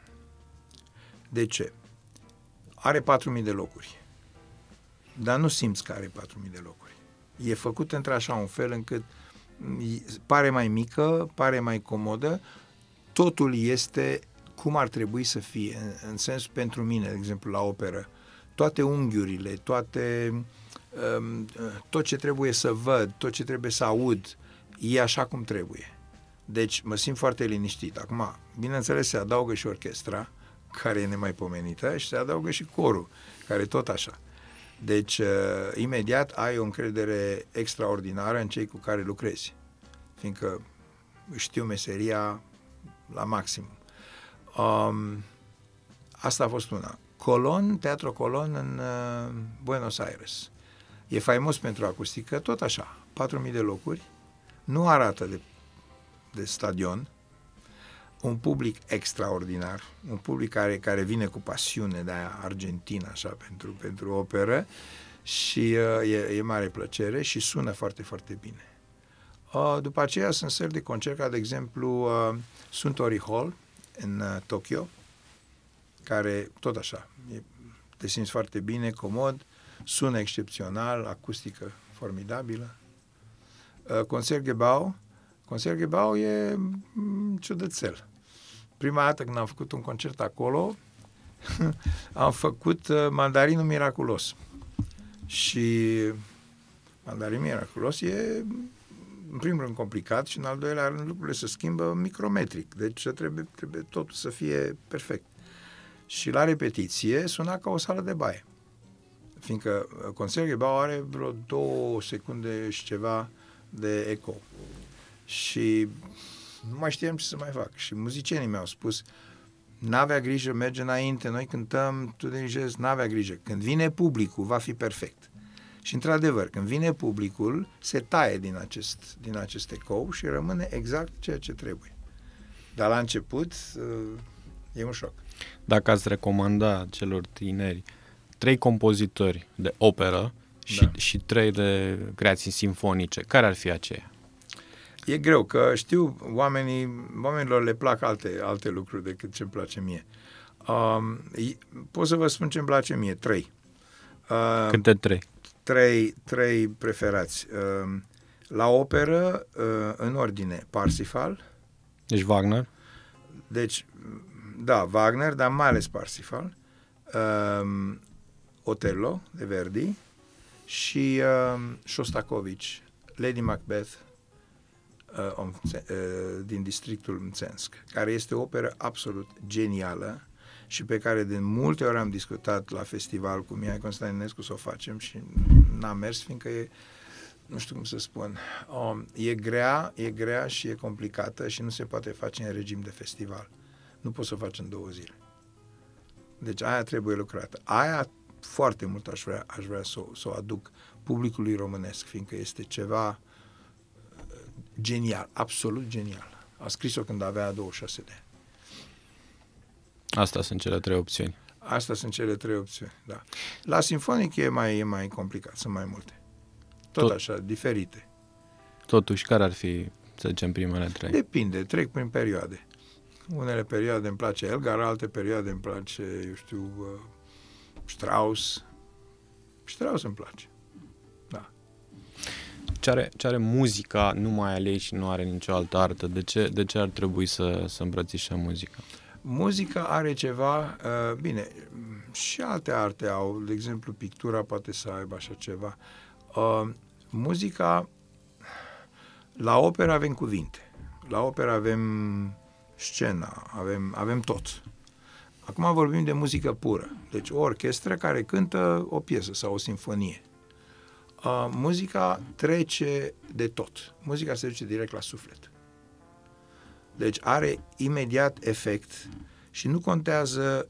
De ce? Are 4.000 de locuri dar nu simți că are 4.000 de locuri. E făcut într-așa un fel încât pare mai mică, pare mai comodă, totul este cum ar trebui să fie, în, în sens pentru mine, de exemplu, la operă. Toate unghiurile, toate, um, tot ce trebuie să văd, tot ce trebuie să aud, e așa cum trebuie. Deci mă simt foarte liniștit. Acum, bineînțeles, se adaugă și orchestra, care e nemaipomenită, și se adaugă și corul, care e tot așa. Deci, uh, imediat ai o încredere extraordinară în cei cu care lucrezi, fiindcă știu meseria la maxim. Um, asta a fost una. Colon, Teatro Colon în uh, Buenos Aires. E faimos pentru acustică, tot așa, 4.000 de locuri, nu arată de, de stadion, un public extraordinar, un public care, care vine cu pasiune de aia argentina așa pentru, pentru operă și uh, e, e mare plăcere și sună foarte, foarte bine. Uh, după aceea sunt seri de concert ca, de exemplu, uh, Suntory Hall în uh, Tokyo, care tot așa, e, te simți foarte bine, comod, sună excepțional, acustică formidabilă. Uh, concert Gebau, Consiliul Ghebau e mm, ciudățel. Prima dată când am făcut un concert acolo, am făcut uh, Mandarinul Miraculos. Și Mandarinul Miraculos e în primul rând complicat și în al doilea rând lucrurile se schimbă micrometric, deci uh, trebuie, trebuie totul să fie perfect. Și la repetiție suna ca o sală de baie. Fiindcă uh, Consiliul Ghebau are vreo două secunde și ceva de eco și nu mai știam ce să mai fac. Și muzicienii mi-au spus, n-avea grijă, merge înainte, noi cântăm, tu dirijezi, n-avea grijă. Când vine publicul, va fi perfect. Și într-adevăr, când vine publicul, se taie din acest, din acest ecou și rămâne exact ceea ce trebuie. Dar la început uh, e un șoc. Dacă ați recomanda celor tineri trei compozitori de operă și, da. și trei de creații simfonice, care ar fi aceia? e greu, că știu, oamenii, oamenilor le plac alte, alte lucruri decât ce-mi place mie. Um, pot să vă spun ce-mi place mie, trei. Um, Câte trei? Trei, trei preferați. Um, la operă, uh, în ordine, Parsifal. Deci Wagner. Deci, da, Wagner, dar mai ales Parsifal. Um, Otello, de Verdi. Și uh, Shostakovich, Lady Macbeth, Uh, uh, din districtul Mțensk, care este o operă absolut genială și pe care de multe ori am discutat la festival cu Mihai Constantinescu să o facem și n-am mers fiindcă e nu știu cum să spun, um, e grea, e grea și e complicată și nu se poate face în regim de festival. Nu poți să o faci în două zile. Deci aia trebuie lucrată. Aia foarte mult aș vrea, aș vrea să, o, să o aduc publicului românesc, fiindcă este ceva genial, absolut genial. A scris-o când avea 26 de ani. Asta sunt cele trei opțiuni. Asta sunt cele trei opțiuni, da. La sinfonic e mai, e mai complicat, sunt mai multe. Tot, Tot așa, diferite. Totuși, care ar fi, să zicem, primele trei? Depinde, trec prin perioade. Unele perioade îmi place Elgar, alte perioade îmi place, eu știu, uh, Strauss. Strauss îmi place. Ce are, ce are muzica, nu mai ale și nu are nicio altă artă? De ce, de ce ar trebui să, să îmbrățișăm muzica? Muzica are ceva, uh, bine, și alte arte au, de exemplu, pictura poate să aibă așa ceva. Uh, muzica, la opera avem cuvinte, la opera avem scena, avem, avem tot. Acum vorbim de muzică pură, deci o orchestră care cântă o piesă sau o sinfonie. Uh, muzica trece de tot. Muzica se duce direct la suflet. Deci are imediat efect și nu contează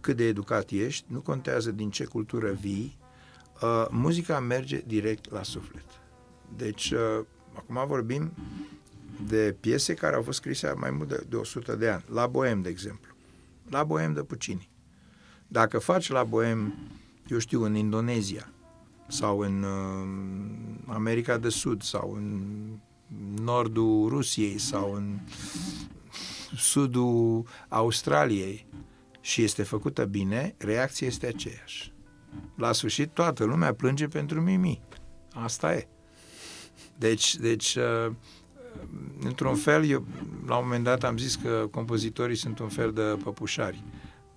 cât de educat ești, nu contează din ce cultură vii, uh, muzica merge direct la suflet. Deci, uh, acum vorbim de piese care au fost scrise mai mult de, de 100 de ani. La Boem, de exemplu. La Boem de Puccini. Dacă faci la Boem, eu știu, în Indonezia, sau în um, America de Sud sau în nordul Rusiei sau în sudul Australiei și este făcută bine, reacția este aceeași. La sfârșit toată lumea plânge pentru Mimi. Asta e. Deci, deci uh, într-un fel, eu la un moment dat am zis că compozitorii sunt un fel de păpușari. Uh,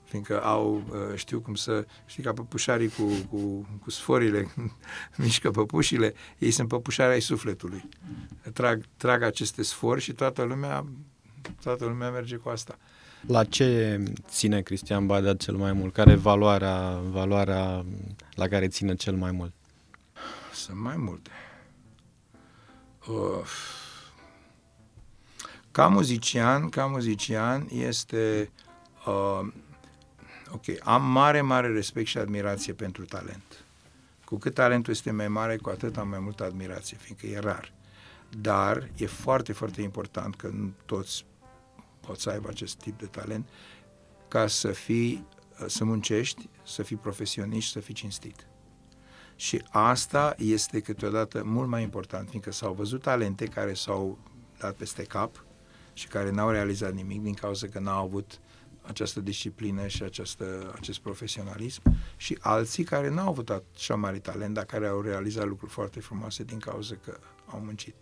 fiindcă au, uh, știu cum să, știi, ca păpușarii cu, cu, cu sforile, mișcă păpușile, ei sunt păpușarii ai sufletului. Trag, trag aceste sfori și toată lumea, toată lumea merge cu asta. La ce ține Cristian Badea cel mai mult? Care e valoarea, valoarea la care ține cel mai mult? Sunt mai multe. Uh, ca muzician, ca muzician este uh, Ok, am mare, mare respect și admirație pentru talent. Cu cât talentul este mai mare, cu atât am mai multă admirație, fiindcă e rar. Dar e foarte, foarte important că nu toți pot să aibă acest tip de talent ca să fii, să muncești, să fii profesionist, să fii cinstit. Și asta este câteodată mult mai important, fiindcă s-au văzut talente care s-au dat peste cap și care n-au realizat nimic din cauza că n-au avut această disciplină și această, acest profesionalism și alții care n-au avut așa mare talent, dar care au realizat lucruri foarte frumoase din cauza că au muncit.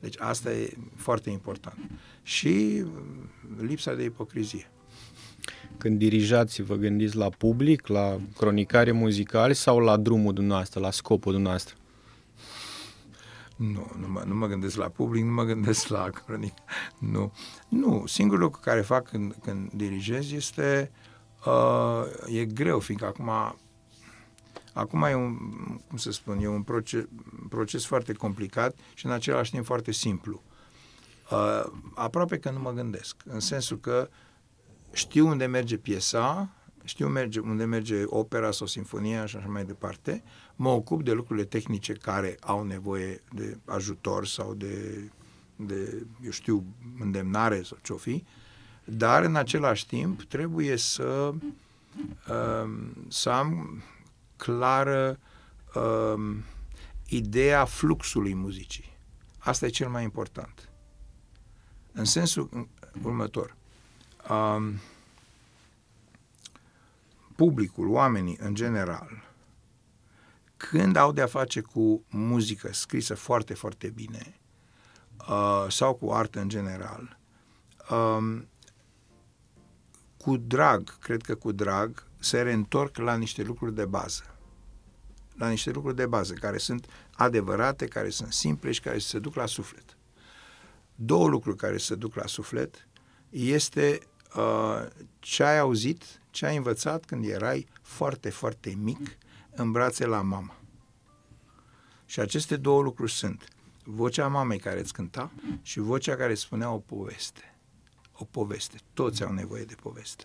Deci asta e foarte important. Și mm, lipsa de ipocrizie. Când dirijați, vă gândiți la public, la cronicare muzicali sau la drumul dumneavoastră, la scopul dumneavoastră? Nu, nu mă, nu mă gândesc la public, nu mă gândesc la cronică. Nu. Nu, singurul lucru care fac când, când dirigez este... Uh, e greu, fiindcă acum... Acum e un, cum să spun, e un proces, proces foarte complicat și în același timp foarte simplu. Uh, aproape că nu mă gândesc, în sensul că știu unde merge piesa, știu merge, unde merge opera sau sinfonia și așa mai departe, mă ocup de lucrurile tehnice care au nevoie de ajutor sau de, de eu știu, îndemnare sau ce-o fi, dar în același timp trebuie să, um, să am clară um, ideea fluxului muzicii. Asta e cel mai important. În sensul următor, um, publicul, oamenii în general, când au de-a face cu muzică scrisă foarte, foarte bine uh, sau cu artă în general, um, cu drag, cred că cu drag, se reîntorc la niște lucruri de bază. La niște lucruri de bază, care sunt adevărate, care sunt simple și care se duc la suflet. Două lucruri care se duc la suflet este uh, ce ai auzit, ce ai învățat când erai foarte, foarte mic în brațe la mama. Și aceste două lucruri sunt vocea mamei care îți cânta și vocea care spunea o poveste. O poveste. Toți au nevoie de poveste.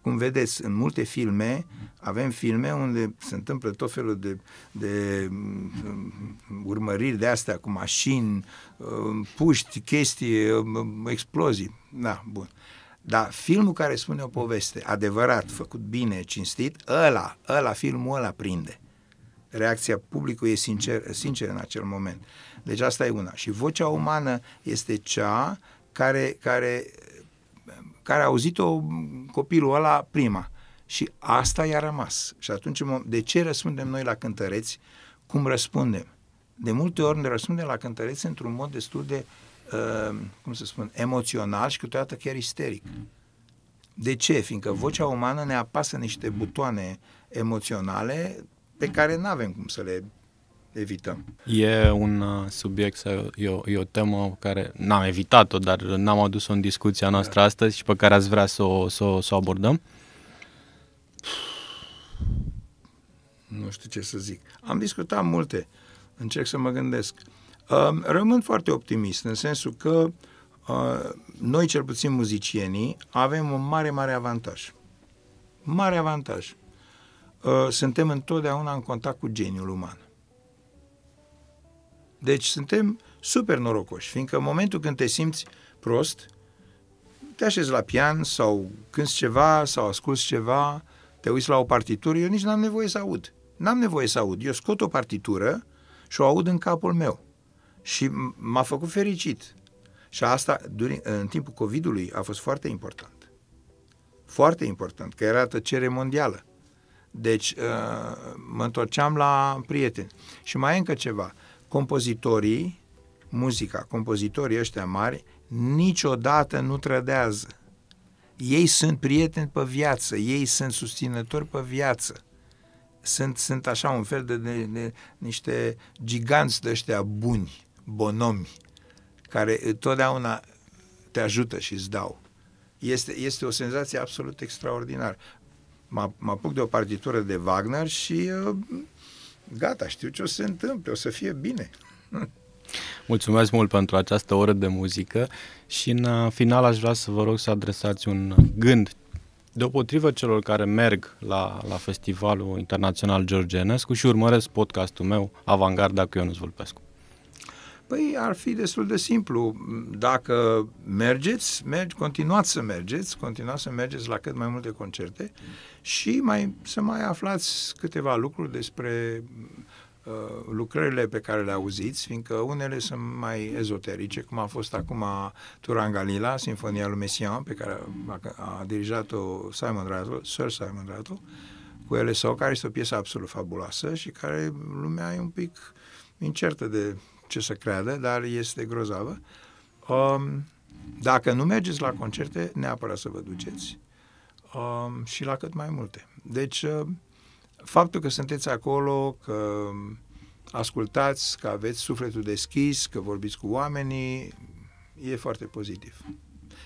Cum vedeți, în multe filme, avem filme unde se întâmplă tot felul de, de mm, urmăriri de astea cu mașini, mm, puști, chestii, mm, explozii. Da, bun. Dar filmul care spune o poveste adevărat, făcut bine, cinstit, ăla, ăla, filmul ăla prinde. Reacția publicului e sincer, sincer în acel moment. Deci asta e una. Și vocea umană este cea care, care, care a auzit-o copilul ăla prima. Și asta i-a rămas. Și atunci, de ce răspundem noi la cântăreți? Cum răspundem? De multe ori ne răspundem la cântăreți într-un mod destul de uh, Ehm, cum să spun, emoțional și câteodată chiar isteric. Mm. De ce? Fiindcă mm. vocea umană ne apasă niște butoane emoționale pe mm. care nu avem cum să le evităm. E un uh, subiect, sau e o, e o temă care n-am evitat-o, dar n-am adus-o în discuția da. noastră da. astăzi și pe care ați vrea să o, să, să o abordăm? Nu știu ce să zic. Am discutat multe. Încerc să mă gândesc. Uh, Rămân foarte optimist, în sensul că noi, cel puțin muzicienii, avem un mare, mare avantaj. Mare avantaj. Suntem întotdeauna în contact cu geniul uman. Deci suntem super norocoși, fiindcă în momentul când te simți prost, te așezi la pian sau cânți ceva sau asculti ceva, te uiți la o partitură, eu nici n-am nevoie să aud. N-am nevoie să aud. Eu scot o partitură și o aud în capul meu și m-a făcut fericit. Și asta, în timpul COVID-ului, a fost foarte important. Foarte important, că era tăcere mondială. Deci, uh, mă întorceam la prieteni. Și mai e încă ceva. Compozitorii, muzica, compozitorii ăștia mari, niciodată nu trădează. Ei sunt prieteni pe viață, ei sunt susținători pe viață sunt, sunt așa un fel de, de, de niște giganți de ăștia buni bonomi care totdeauna te ajută și îți dau. Este, este o senzație absolut extraordinară. Mă, mă apuc de o partitură de Wagner și uh, gata, știu ce o să se întâmple, o să fie bine. Mulțumesc mult pentru această oră de muzică și în uh, final aș vrea să vă rog să adresați un gând deopotrivă celor care merg la, la Festivalul Internațional George Enescu și urmăresc podcastul meu Avangarda cu Ionuț Vulpescu. Păi ar fi destul de simplu. Dacă mergeți, mergi, continuați să mergeți, continuați să mergeți la cât mai multe concerte și mai, să mai aflați câteva lucruri despre uh, lucrările pe care le auziți, fiindcă unele sunt mai ezoterice, cum a fost acum Turangalila, Sinfonia lui Messiaen, pe care a, a dirijat-o Simon Rattle, Sir Simon Rattle, cu ele sau care este o piesă absolut fabuloasă și care lumea e un pic incertă de ce să creadă, dar este grozavă. Um, dacă nu mergeți la concerte, neapărat să vă duceți um, și la cât mai multe. Deci, uh, faptul că sunteți acolo, că ascultați, că aveți sufletul deschis, că vorbiți cu oamenii, e foarte pozitiv.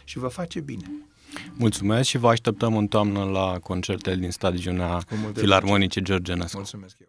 Și vă face bine. Mulțumesc și vă așteptăm în toamnă la concertele din stadiunea Filarmonice George Mulțumesc eu.